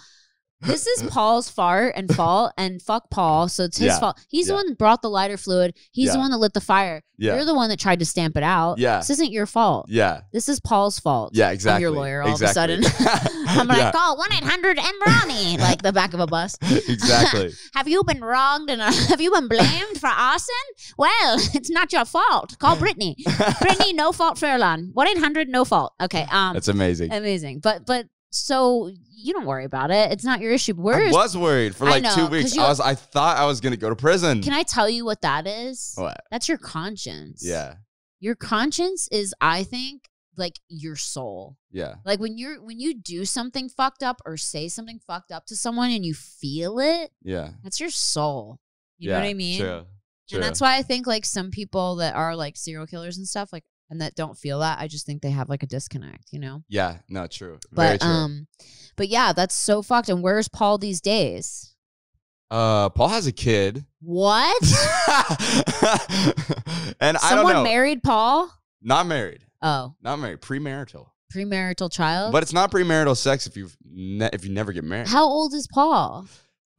S1: this is Paul's fart and fall and fuck Paul. So it's his yeah. fault. He's yeah. the one that brought the lighter fluid. He's yeah. the one that lit the fire. You're the one that tried to stamp it out. Yeah. This isn't your fault. Yeah. This is Paul's fault. Yeah, exactly. I'm your lawyer all exactly. of a sudden. I'm going to call 1 800 and Brownie, like the back of a bus.
S2: Exactly.
S1: have you been wronged and uh, have you been blamed for arson? Well, it's not your fault. Call Brittany. Brittany, no fault, Fairlawn. 1 800, no fault. Okay. Um, That's amazing. Amazing. But, but, so you don't worry about it. It's not your issue. Where I was worried for like know, two weeks. You, I was I
S2: thought I was gonna go to prison. Can
S1: I tell you what that is? What? That's your conscience. Yeah. Your conscience is, I think, like your soul. Yeah. Like when you're when you do something fucked up or say something fucked up to someone and you feel it. Yeah. That's your soul. You yeah, know what I mean? True. True. And that's why I think like some people that are like serial killers and stuff, like and that don't feel that, I just think they have like a disconnect, you know?
S2: Yeah, no, true. But true. um
S1: but yeah, that's so fucked. And where's Paul these days?
S2: Uh Paul has a kid.
S1: What?
S2: and Someone I don't know.
S1: married Paul?
S2: Not married. Oh. Not married. Premarital.
S1: Premarital child? But it's
S2: not premarital sex if you ne- if you never get married.
S1: How old is Paul?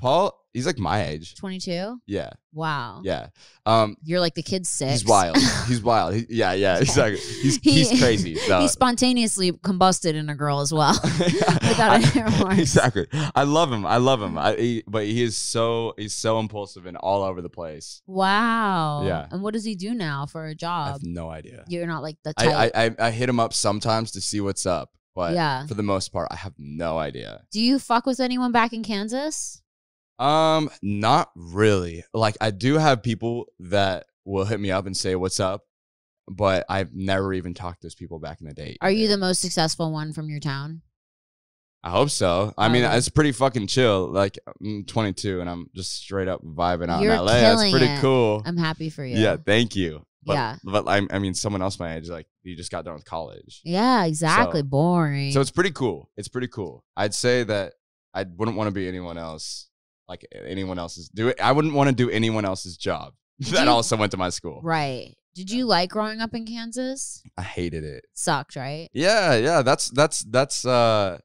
S2: Paul, he's like my age.
S1: 22? Yeah. Wow.
S2: Yeah. Um, You're
S1: like the kid's six.
S2: He's wild. he's wild. He, yeah, yeah, exactly. He's, he, he's crazy. So. He
S1: spontaneously combusted in a girl as well without
S2: any remorse. Exactly. I love him. I love him. I, he, but he is so he's so impulsive and all over the place.
S1: Wow. Yeah. And what does he do now for a job? I have no idea. You're not like the type. I,
S2: I, I hit him up sometimes to see what's up. But yeah. for the most part, I have no idea.
S1: Do you fuck with anyone back in Kansas?
S2: Um, not really. Like I do have people that will hit me up and say what's up, but I've never even talked to those people back in the day. Are
S1: you the most successful one from your town?
S2: I hope so. I um, mean, oh. it's pretty fucking chill. Like I'm 22 and I'm just straight up vibing out in LA. That's pretty it. cool. I'm happy for you. Yeah, thank you. But, yeah. But I, I mean, someone else my age, like you just got done with college. Yeah, exactly. So,
S1: Boring.
S2: So it's pretty cool. It's pretty cool. I'd say that I wouldn't want to be anyone else like anyone else's. Do it. I wouldn't want to do anyone else's job Did that you- also went to my school.
S1: Right. Did you like growing up in Kansas?
S2: I hated it.
S1: Sucked, right?
S2: Yeah, yeah. That's that's that's uh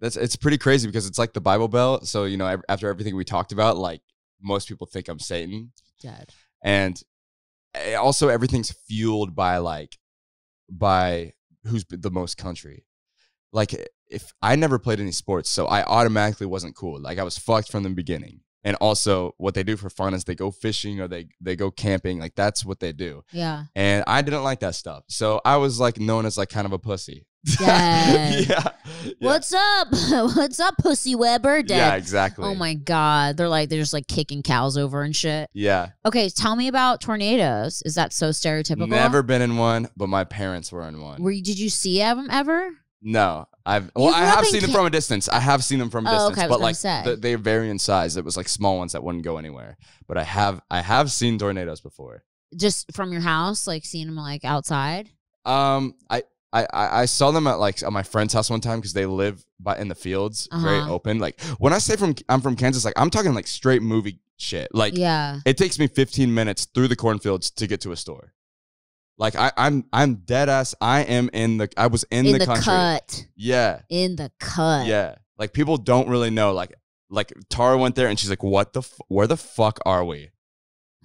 S2: that's it's pretty crazy because it's like the Bible Belt. So you know, after everything we talked about, like most people think I'm Satan, Dead. and eh, also everything's fueled by like by who's the most country. Like eh, if I never played any sports, so I automatically wasn't cool. Like I was fucked from the beginning. And also, what they do for fun is they go fishing or they they go camping. Like that's what they do. Yeah. And I didn't like that stuff, so I was like known as like kind of a pussy. yeah. yeah.
S1: What's up? What's up, Pussy Weber? Yeah, exactly. Oh my god, they're like they're just like kicking cows over and shit. Yeah. Okay, tell me about tornadoes. Is that so stereotypical? Never
S2: been in one, but my parents were in one.
S1: Were you, did you see them ever?
S2: No, I've well, I have seen them from a distance. I have seen them from a Oh, distance, okay, but like they vary in size. It was like small ones that wouldn't go anywhere. But I have I have seen tornadoes before.
S1: Just from your house, like seeing them like outside.
S2: Um, I. I, I saw them at like at my friend's house one time because they live by in the fields, very Uh-huh. open. Like when I say from I'm from Kansas, like I'm talking like straight movie shit. Like yeah. it takes me 15 minutes through the cornfields to get to a store. Like I, I'm I'm dead ass. I am in the I was in, in the, the, country. cut. Yeah.
S1: In the cut.
S2: Yeah. Like people don't really know. Like like Tara went there and she's like, What the f- where the fuck are we?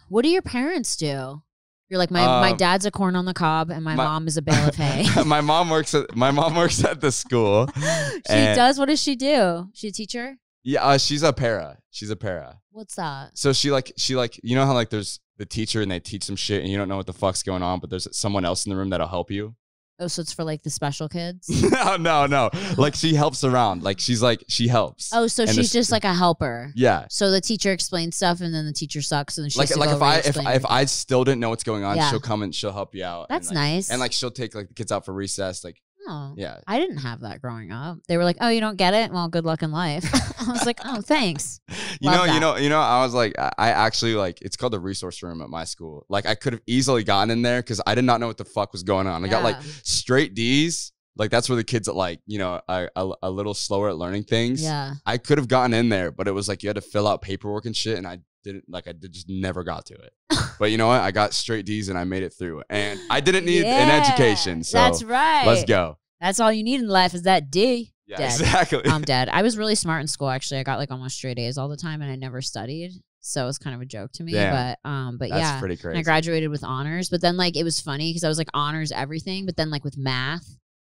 S1: What do your parents do? You're like my, um, my dad's a corn on the cob and my, my mom is a bale of hay.
S2: my mom works at my mom works at the school. she does.
S1: What does she do? She a teacher?
S2: Yeah, uh, she's a para. She's a para.
S1: What's that?
S2: So she like she like you know how like there's the teacher and they teach some shit and you don't know what the fuck's going on, but there's someone else in the room that'll help you.
S1: Oh, so it's for like the special kids?
S2: no, no, no. Like she helps around. Like she's like she helps. Oh, so and she's the,
S1: just like a helper. Yeah. So the teacher explains stuff, and then the teacher sucks, and then she like like if I if, I, if
S2: I still didn't know what's going on, yeah. she'll come and she'll help you out. That's and like, nice. And like she'll take like the kids out for recess, like Oh. Yeah. I didn't have that growing up.
S1: They were like, "Oh, you don't get it? Well, good luck in life." I was like, "Oh, thanks."
S2: you Love know, that. you know, you know, I was like I actually like it's called the resource room at my school. Like I could have easily gotten in there cuz I did not know what the fuck was going on. I got like straight D's. Like that's where the kids that like, you know, are a, a little slower at learning things. Yeah. I could have gotten in there, but it was like you had to fill out paperwork and shit and I didn't like I did, just never got to it. but you know what? I got straight D's and I made it through. And I didn't need yeah, an education. So that's right. Let's go.
S1: That's all you need in life is that D. Yeah, dead. exactly. I'm dead. I was really smart in school. Actually, I got like almost straight A's all the time, and I never studied. So it was kind of a joke to me, Damn. but um, but that's yeah, pretty crazy. And I graduated with honors, but then like it was funny because I was like honors everything, but then like with math,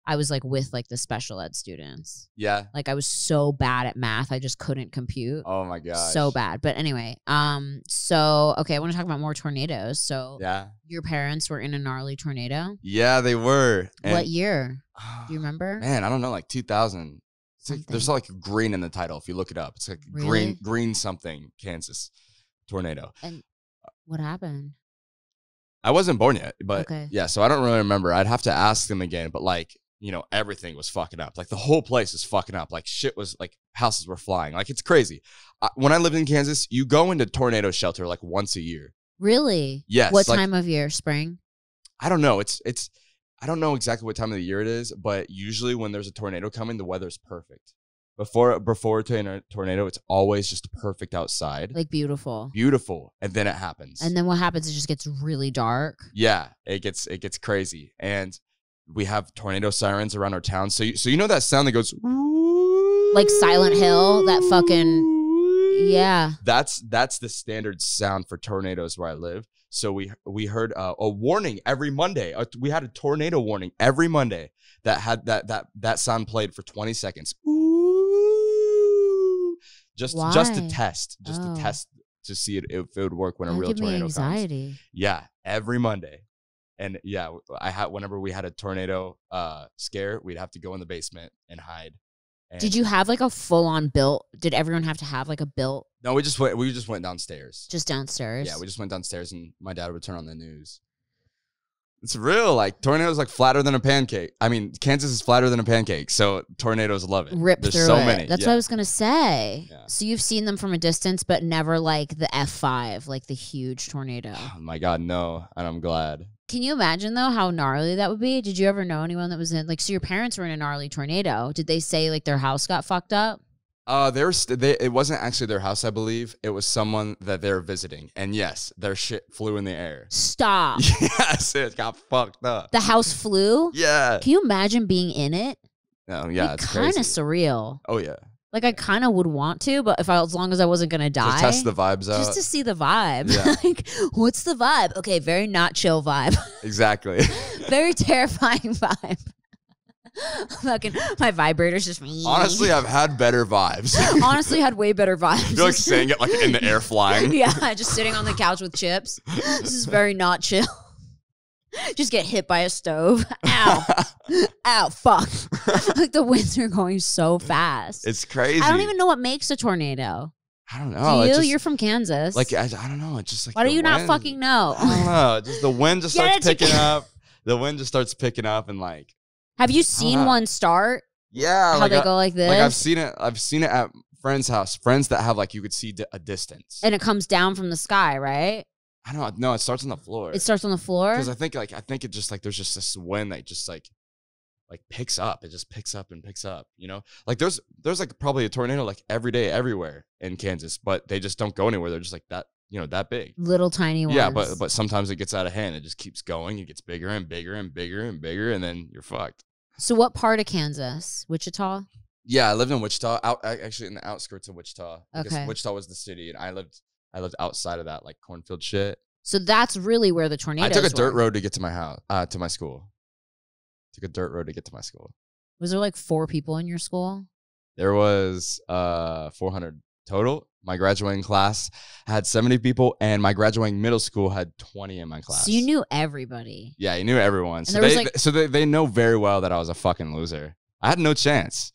S1: I was like with like the special ed students. Yeah. Like I was so bad at math. I just couldn't
S2: compute. Oh my god. So bad.
S1: But anyway, um so okay, I want to talk about more tornadoes.
S2: So Yeah.
S1: Your parents were in a gnarly tornado?
S2: Yeah, they were. And what
S1: year? Do you remember? Man,
S2: I don't know, like 2000. Like, there's like green in the title if you look it up. It's like really? green green something Kansas tornado.
S1: And what happened?
S2: I wasn't born yet, but okay. yeah, so I don't really remember. I'd have to ask them again, but like you know, everything was fucking up. Like the whole place is fucking up. Like shit was like houses were flying. Like it's crazy. I, when I lived in Kansas, you go into tornado shelter like once a year.
S1: Really? Yes. What like, time of year? Spring?
S2: I don't know. It's it's I don't know exactly what time of the year it is, but usually when there's a tornado coming, the weather's perfect. Before before a tornado, it's always just perfect outside. Like
S1: beautiful.
S2: Beautiful. And then it happens. And
S1: then what happens? It just gets really dark.
S2: Yeah. It gets it gets crazy. And we have tornado sirens around our town. So you, so you know that sound that goes
S1: like Silent Hill, that fucking yeah.
S2: That's that's the standard sound for tornadoes where I live. So we we heard uh, a warning every Monday. Uh, we had a tornado warning every Monday that had that that that sound played for 20 seconds. Ooh. Just Why? just to test, just oh. to test to see it, if it would work when a real tornado comes. Yeah, every Monday. And yeah, I had whenever we had a tornado uh, scare, we'd have to go in the basement and hide. And did you have
S1: like a full on built? Did everyone have to have like a built?
S2: No, we just went. We just went downstairs. Just downstairs. Yeah, we just went downstairs, and my dad would turn on the news, it's real. Like tornadoes, like flatter than a pancake. I mean, Kansas is flatter than a pancake, so tornadoes love it. Rip There's through so it. many. That's yeah. what I was
S1: gonna say. Yeah. So you've seen them from a distance, but never like the F five, like the huge tornado. Oh
S2: my God, no! And I'm glad.
S1: Can you imagine though how gnarly that would be? Did you ever know anyone that was in like? So your parents were in a gnarly tornado. Did they say like their house got fucked up?
S2: Uh, they st- they, it wasn't actually their house, I believe. It was someone that they're visiting. And yes, their shit flew in the air.
S1: Stop.
S2: yes, it got fucked up. The
S1: house flew? yeah. Can you imagine being in
S2: it? No, yeah, it's kind of
S1: surreal. Oh yeah. Like I kind of would want to, but if I, as long as I wasn't gonna die, test the
S2: vibes out. just to see the vibe. Yeah.
S1: like, what's the vibe? Okay, very not chill vibe,
S2: exactly.
S1: very terrifying vibe. Fucking my vibrators just. Honestly, I've
S2: had better vibes.
S1: Honestly, had way better
S2: vibes. You're like saying it like in the air flying. yeah,
S1: just sitting on the couch with chips. This is very not chill. Just get hit by a stove. Ow. Ow, fuck. like the winds are going so fast.
S2: It's crazy. I don't even
S1: know what makes a tornado.
S2: I don't know. Do you? just, You're from Kansas. Like I, I don't know. It's just like why do you wind, not fucking
S1: know? I don't
S2: know. Just the wind just starts picking up. The wind just starts picking up, and like
S1: have you seen one start? Yeah, how like they uh, go like this. Like I've
S2: seen it. I've seen it at friends' house. Friends that have like you could see d- a distance, and it
S1: comes down from the sky, right?
S2: I don't know. No, It starts on the floor. It starts on the floor because I think like I think it just like there's just this wind that just like like picks up. It just picks up and picks up. You know, like there's there's like probably a tornado like every day everywhere in Kansas, but they just don't go anywhere. They're just like that you know that big
S1: little tiny ones yeah but but
S2: sometimes it gets out of hand it just keeps going it gets bigger and bigger and bigger and bigger and then you're fucked
S1: so what part of kansas wichita
S2: yeah i lived in wichita out actually in the outskirts of wichita okay. wichita was the city and i lived i lived outside of that like cornfield shit
S1: so that's really where the tornado i took a dirt road
S2: to get to my house uh, to my school took a dirt road to get to my school
S1: was there like four people in your school
S2: there was uh 400 total my graduating class had 70 people and my graduating middle school had 20 in my class. So
S1: you knew everybody.
S2: Yeah, you knew everyone. And so they, like- so they, they know very well that I was a fucking loser. I had no chance.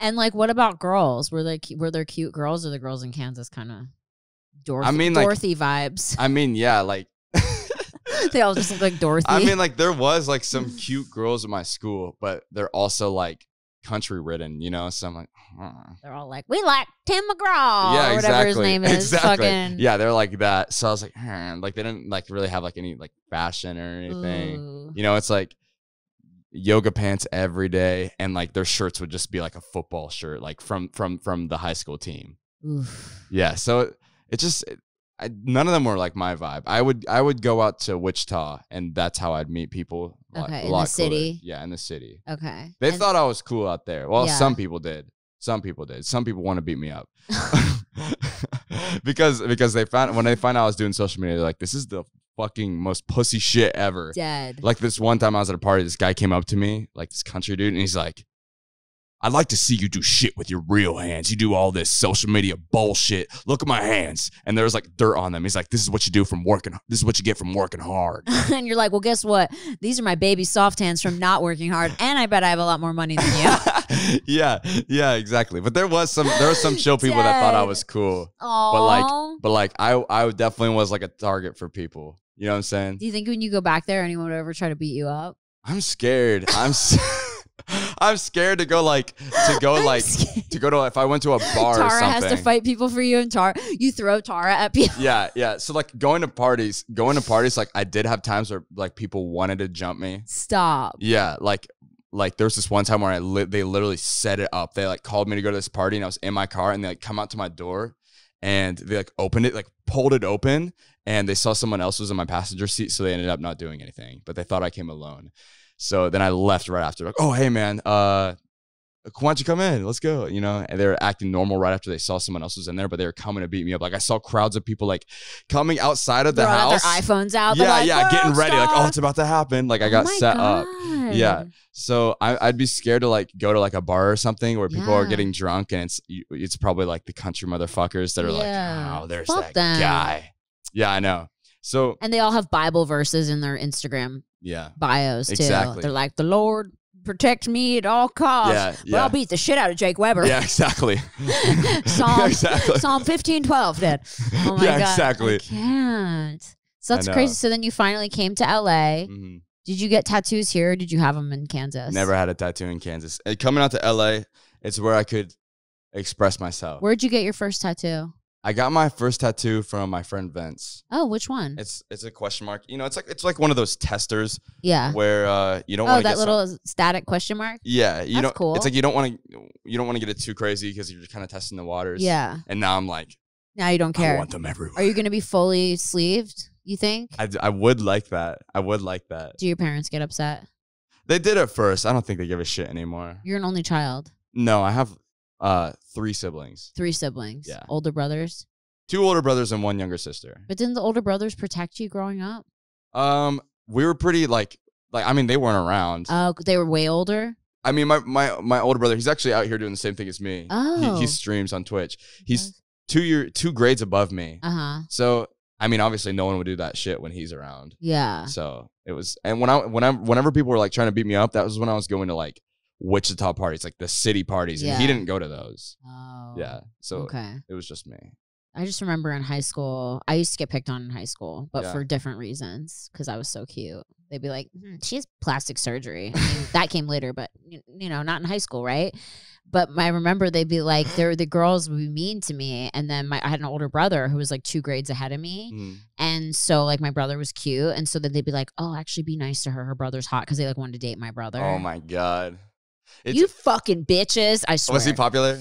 S1: and like what about girls? Were they were there cute girls or the girls in Kansas kind of Dorothy I mean, Dorothy vibes?
S2: I mean, yeah, like they all just look like Dorothy. I mean, like there was like some cute girls in my school, but they're also like country ridden, you know. So I'm like, hmm.
S1: they're all like, we like Tim McGraw, yeah, exactly. whatever his name is, exactly. Fucking.
S2: Yeah, they're like that. So I was like, eh. like they didn't like really have like any like fashion or anything. Ooh. You know, it's like yoga pants every day, and like their shirts would just be like a football shirt, like from from from the high school team. Oof. Yeah, so it, it just. It, I, none of them were like my vibe. I would I would go out to Wichita and that's how I'd meet people Okay, lot, in the city. Cooler. Yeah, in the city. Okay. They and thought I was cool out there. Well, yeah. some people did. Some people did. Some people want to beat me up. because because they found when they find out I was doing social media, they're like, this is the fucking most pussy shit ever. Dead. Like this one time I was at a party, this guy came up to me, like this country dude, and he's like, I'd like to see you do shit with your real hands. You do all this social media bullshit. Look at my hands. And there's like dirt on them. He's like, this is what you do from working. This is what you get from working hard.
S1: and you're like, well, guess what? These are my baby soft hands from not working hard. And I bet I have a lot more money than
S2: you. yeah. Yeah, exactly. But there was some, there were some chill people that thought I was cool. Aww. But like, but like I, I definitely was like a target for people. You know what I'm saying? Do
S1: you think when you go back there, anyone would ever try to beat you up?
S2: I'm scared. I'm scared. I'm scared to go like to go I'm like scared. to go to if I went to a bar. Tara has to fight
S1: people for you, and Tara you throw Tara at people.
S2: Yeah, yeah. So like going to parties, going to parties. Like I did have times where like people wanted to jump me. Stop. Yeah, like like there's this one time where I li- they literally set it up. They like called me to go to this party, and I was in my car, and they like come out to my door, and they like opened it, like pulled it open, and they saw someone else was in my passenger seat, so they ended up not doing anything, but they thought I came alone. So then I left right after. Like, oh hey man, uh, why don't you come in? Let's go. You know, and they were acting normal right after they saw someone else was in there, but they were coming to beat me up. Like I saw crowds of people like coming outside of the They're house. Their
S1: iPhones out. Yeah, like,
S2: yeah, getting ready. Like, oh, it's about to happen. Like I oh got oh set God. up. Yeah. So I, would be scared to like go to like a bar or something where people yeah. are getting drunk and it's it's probably like the country motherfuckers that are yeah. like, oh, there's Fuck that them. guy. Yeah, I know. So
S1: and they all have Bible verses in their Instagram yeah bios too. Exactly. They're like the Lord protect me at all costs. Yeah, but yeah. I'll beat the shit out of Jake Weber. Yeah,
S2: exactly.
S1: Psalm exactly. Psalm fifteen twelve. Then, Oh my yeah, god. Exactly. I can't. So that's crazy. So then you finally came to LA. Mm-hmm. Did you get tattoos here? did you have them in Kansas?
S2: Never had a tattoo in Kansas. And uh, coming out to LA, it's where I could express myself.
S1: Where'd you get your first tattoo?
S2: I got my first tattoo from my friend Vince.
S1: Oh, which one?
S2: It's it's a question mark. You know, it's like it's like one of those testers. Yeah. Where uh, you don't. Oh, that little
S1: some, static question mark.
S2: Yeah, you know, cool. it's like you don't want to you don't want to get it too crazy because you're kind of testing the waters. Yeah. And now I'm like.
S1: Now you don't care. I want them everywhere. Are you going to be fully sleeved? You think?
S2: I, I would like that. I would like that. Do
S1: your parents get upset?
S2: They did at first. I don't think they give a shit anymore.
S1: You're an only child.
S2: No, I have uh, three siblings.
S1: Three siblings. Yeah. Older brothers.
S2: Two older brothers and one younger sister.
S1: But didn't the older brothers protect you growing up?
S2: Um, we were pretty like like I mean they weren't around.
S1: Oh, they were way older.
S2: I mean my my my older brother he's actually out here doing the same thing as me. Oh, he, he oh. streams on Twitch. He's two year two grades above me. Uh huh. So I mean obviously no one would do that shit when he's around. Yeah. So it was and when I when I whenever people were like trying to beat me up that was when I was going to like Wichita parties, like the city parties. Yeah. And he didn't go to those. Oh. Yeah. So okay. it was just me.
S1: I just remember in high school, I used to get picked on in high school, but yeah. for different reasons because I was so cute. They'd be like, mm-hmm, she has plastic surgery. I mean, that came later, but you know, not in high school, right? But I remember they'd be like, there the girls would be mean to me, and then my I had an older brother who was like two grades ahead of me, mm. and so like my brother was cute, and so then they'd be like, oh, actually, be nice to her. Her brother's hot because they like wanted to date my brother. Oh my
S2: god. It's, you fucking bitches. I swear. Was he popular?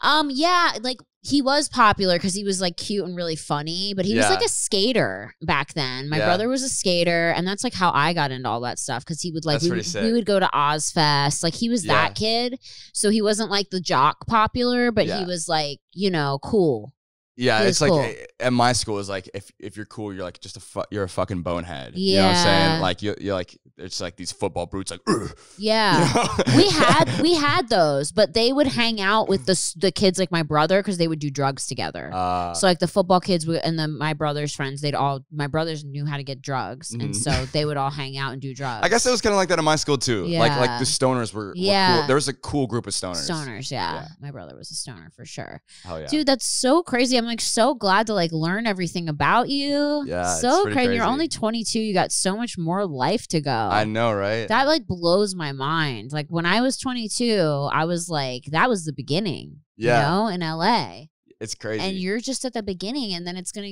S1: Um, yeah, like he was popular because he was like cute and really funny, but he yeah. was like a skater back then. My yeah. brother was a skater, and that's like how I got into all that stuff because he would like we would, we would, go to Ozfest, like he was yeah. that kid. So he wasn't like the jock popular, but he was like you know cool.
S2: Yeah, it's cool. like eh, at my school is like if if you're cool, you're like just a you're a fucking bonehead. Yeah. You know what I'm saying? Like you you're like it's like these football brutes like Ugh. yeah we had
S1: we had those but they would hang out with the, the kids like my brother because they would do drugs together uh, so like the football kids would, and then my brother's friends they'd all my brothers knew how to get drugs mm-hmm. and so they would all hang out and do drugs i guess
S2: it was kind of like that in my school too yeah. like like the stoners were, were yeah cool. there was a cool group of stoners stoners
S1: yeah. yeah. my brother was a stoner for sure oh yeah dude that's so crazy i'm like so glad to like learn everything about you yeah so crazy. crazy you're only 22 you got so much more life to go I know, right? That like blows my mind. Like when I was 22, I was like, that was the beginning, yeah. you know, in LA.
S2: It's crazy. And you're
S1: just at the beginning, and then it's gonna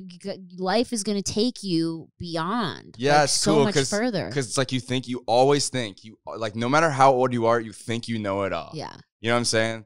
S1: life is gonna take you beyond. Yeah, like, it's so cool, much cause, further. Because
S2: it's like you think you always think you uh, like no matter how old you are, you think you know it all. Yeah, you know what I'm saying.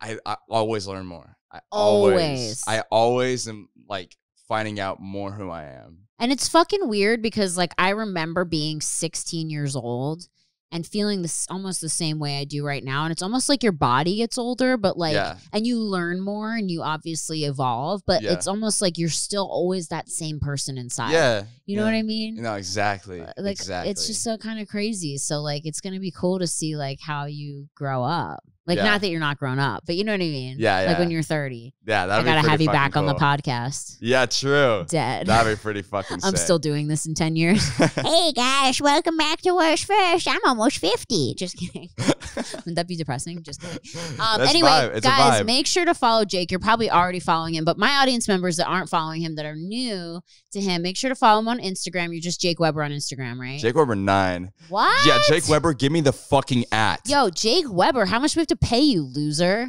S2: I, I always learn more. I always, always I always am like finding out more who I am.
S1: And it's fucking weird because like I remember being 16 years old and feeling this almost the same way I do right now. And it's almost like your body gets older, but like, yeah. and you learn more and you obviously evolve, but yeah. it's almost like you're still always that same person inside. Yeah. You know yeah. what I mean?
S2: No, exactly. Uh, like, exactly.
S1: it's just so kind of crazy. So, like, it's going to be cool to see like how you grow up. Like yeah. not that you're not grown up, but you know what I mean. Yeah, yeah. Like when you're 30. Yeah, that I gotta have you back cool. on the podcast.
S2: Yeah, true. Dead. That'd be pretty fucking. I'm sick. still
S1: doing this in 10 years. hey guys, welcome back to Worst First. I'm almost 50. Just kidding. Wouldn't that be depressing? Just kidding. Um, anyway, guys, make sure to follow Jake. You're probably already following him, but my audience members that aren't following him that are new to him, make sure to follow him on Instagram. You're just Jake Weber on Instagram, right? Jake
S2: Weber nine. What? Yeah, Jake Weber. Give me the fucking at.
S1: Yo, Jake Weber. How much we have to pay you, loser.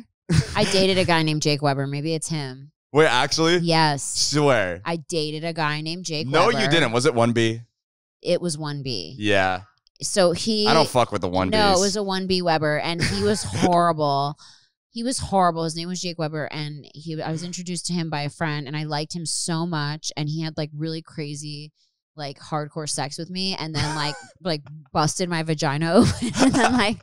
S1: I dated a guy named Jake Weber. Maybe it's him.
S2: Wait, actually? Yes. Swear.
S1: I dated a guy named Jake no, Weber. you didn't.
S2: Was it 1B?
S1: It was 1B. Yeah. So he. I don't fuck with the 1B. No, it was a 1B Weber, and he was horrible. he was horrible. His name was Jake Weber, and he I was introduced to him by a friend, and I liked him so much. And he had like really crazy like hardcore sex with me and then like like busted my vagina open and then like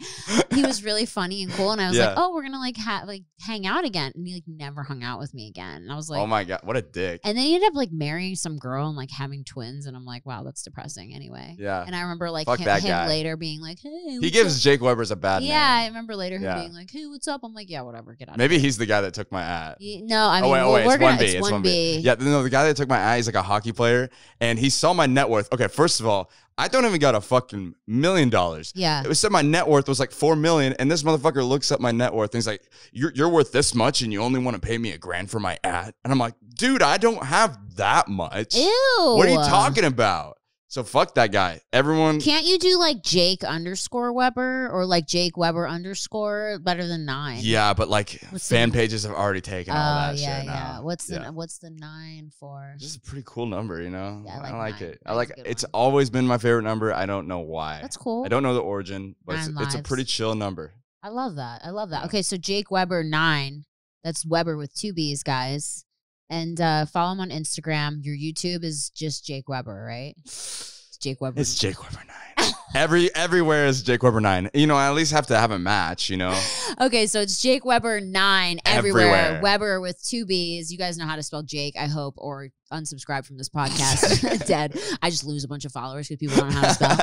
S1: he was really funny and cool and I was yeah. like oh we're gonna like have like hang out again and he like never hung out with me again and I was oh like oh my god what a dick and then he ended up like marrying some girl and like having twins and I'm like wow that's depressing anyway
S2: yeah and I remember like Fuck him, him later
S1: being like hey he gives
S2: up? Jake Weber's a bad yeah name. I
S1: remember later him yeah. being like hey what's up I'm like yeah whatever get
S2: out maybe he's the guy that took my ad
S1: no I oh, mean oh, wait, oh, wait, it's, gonna, 1B, it's 1B it's 1B yeah
S2: no the guy that took my ad he's like a hockey player and he saw my my net worth. Okay, first of all, I don't even got a fucking million dollars. Yeah. It was said my net worth was like four million, and this motherfucker looks up my net worth and he's like, You're you're worth this much and you only want to pay me a grand for my ad. And I'm like, dude, I don't have that much. Ew. What are you talking about? So fuck that guy. Everyone Can't
S1: you do like Jake underscore Weber or like Jake Weber underscore better than nine? Yeah, but
S2: like what's fan the, pages have already taken oh, all that yeah, shit. Yeah, now. What's
S1: the yeah. what's the nine
S2: for? This is a pretty cool number, you know? Yeah, I like, I like it. I like it's one. always been my favorite number. I don't know why. That's cool. I don't know the origin, but it's, it's a pretty chill number.
S1: I love that. I love that. Okay, so Jake Weber nine. That's Weber with two B's, guys and uh, follow him on Instagram. Your YouTube is just Jake Weber, right? Jake Weber. It's Jake
S2: Weber nine. Every everywhere is Jake Weber nine. You know, I at least have to have a match. You know.
S1: Okay, so it's Jake Weber nine everywhere. everywhere. Weber with two B's. You guys know how to spell Jake, I hope, or unsubscribe from this podcast. Dead. I just lose a bunch of followers because people don't know how to spell.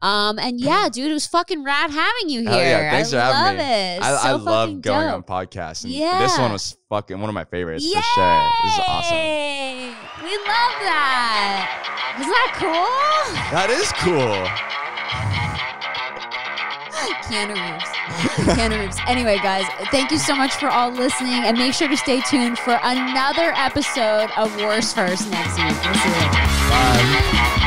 S1: Um, and yeah, dude, it was fucking rad having you here. yeah, thanks I for having me. It. I, so I love going dope.
S2: on podcasts. And yeah. This one was fucking one of my favorites Yay! for sure. This is
S1: awesome. We love that. Is that cool?
S2: That is cool.
S1: Keanu Reeves. Keanu Reeves. Anyway, guys, thank you so much for all listening, and make sure to stay tuned for another episode of Worst First next week. We'll see you later. Bye.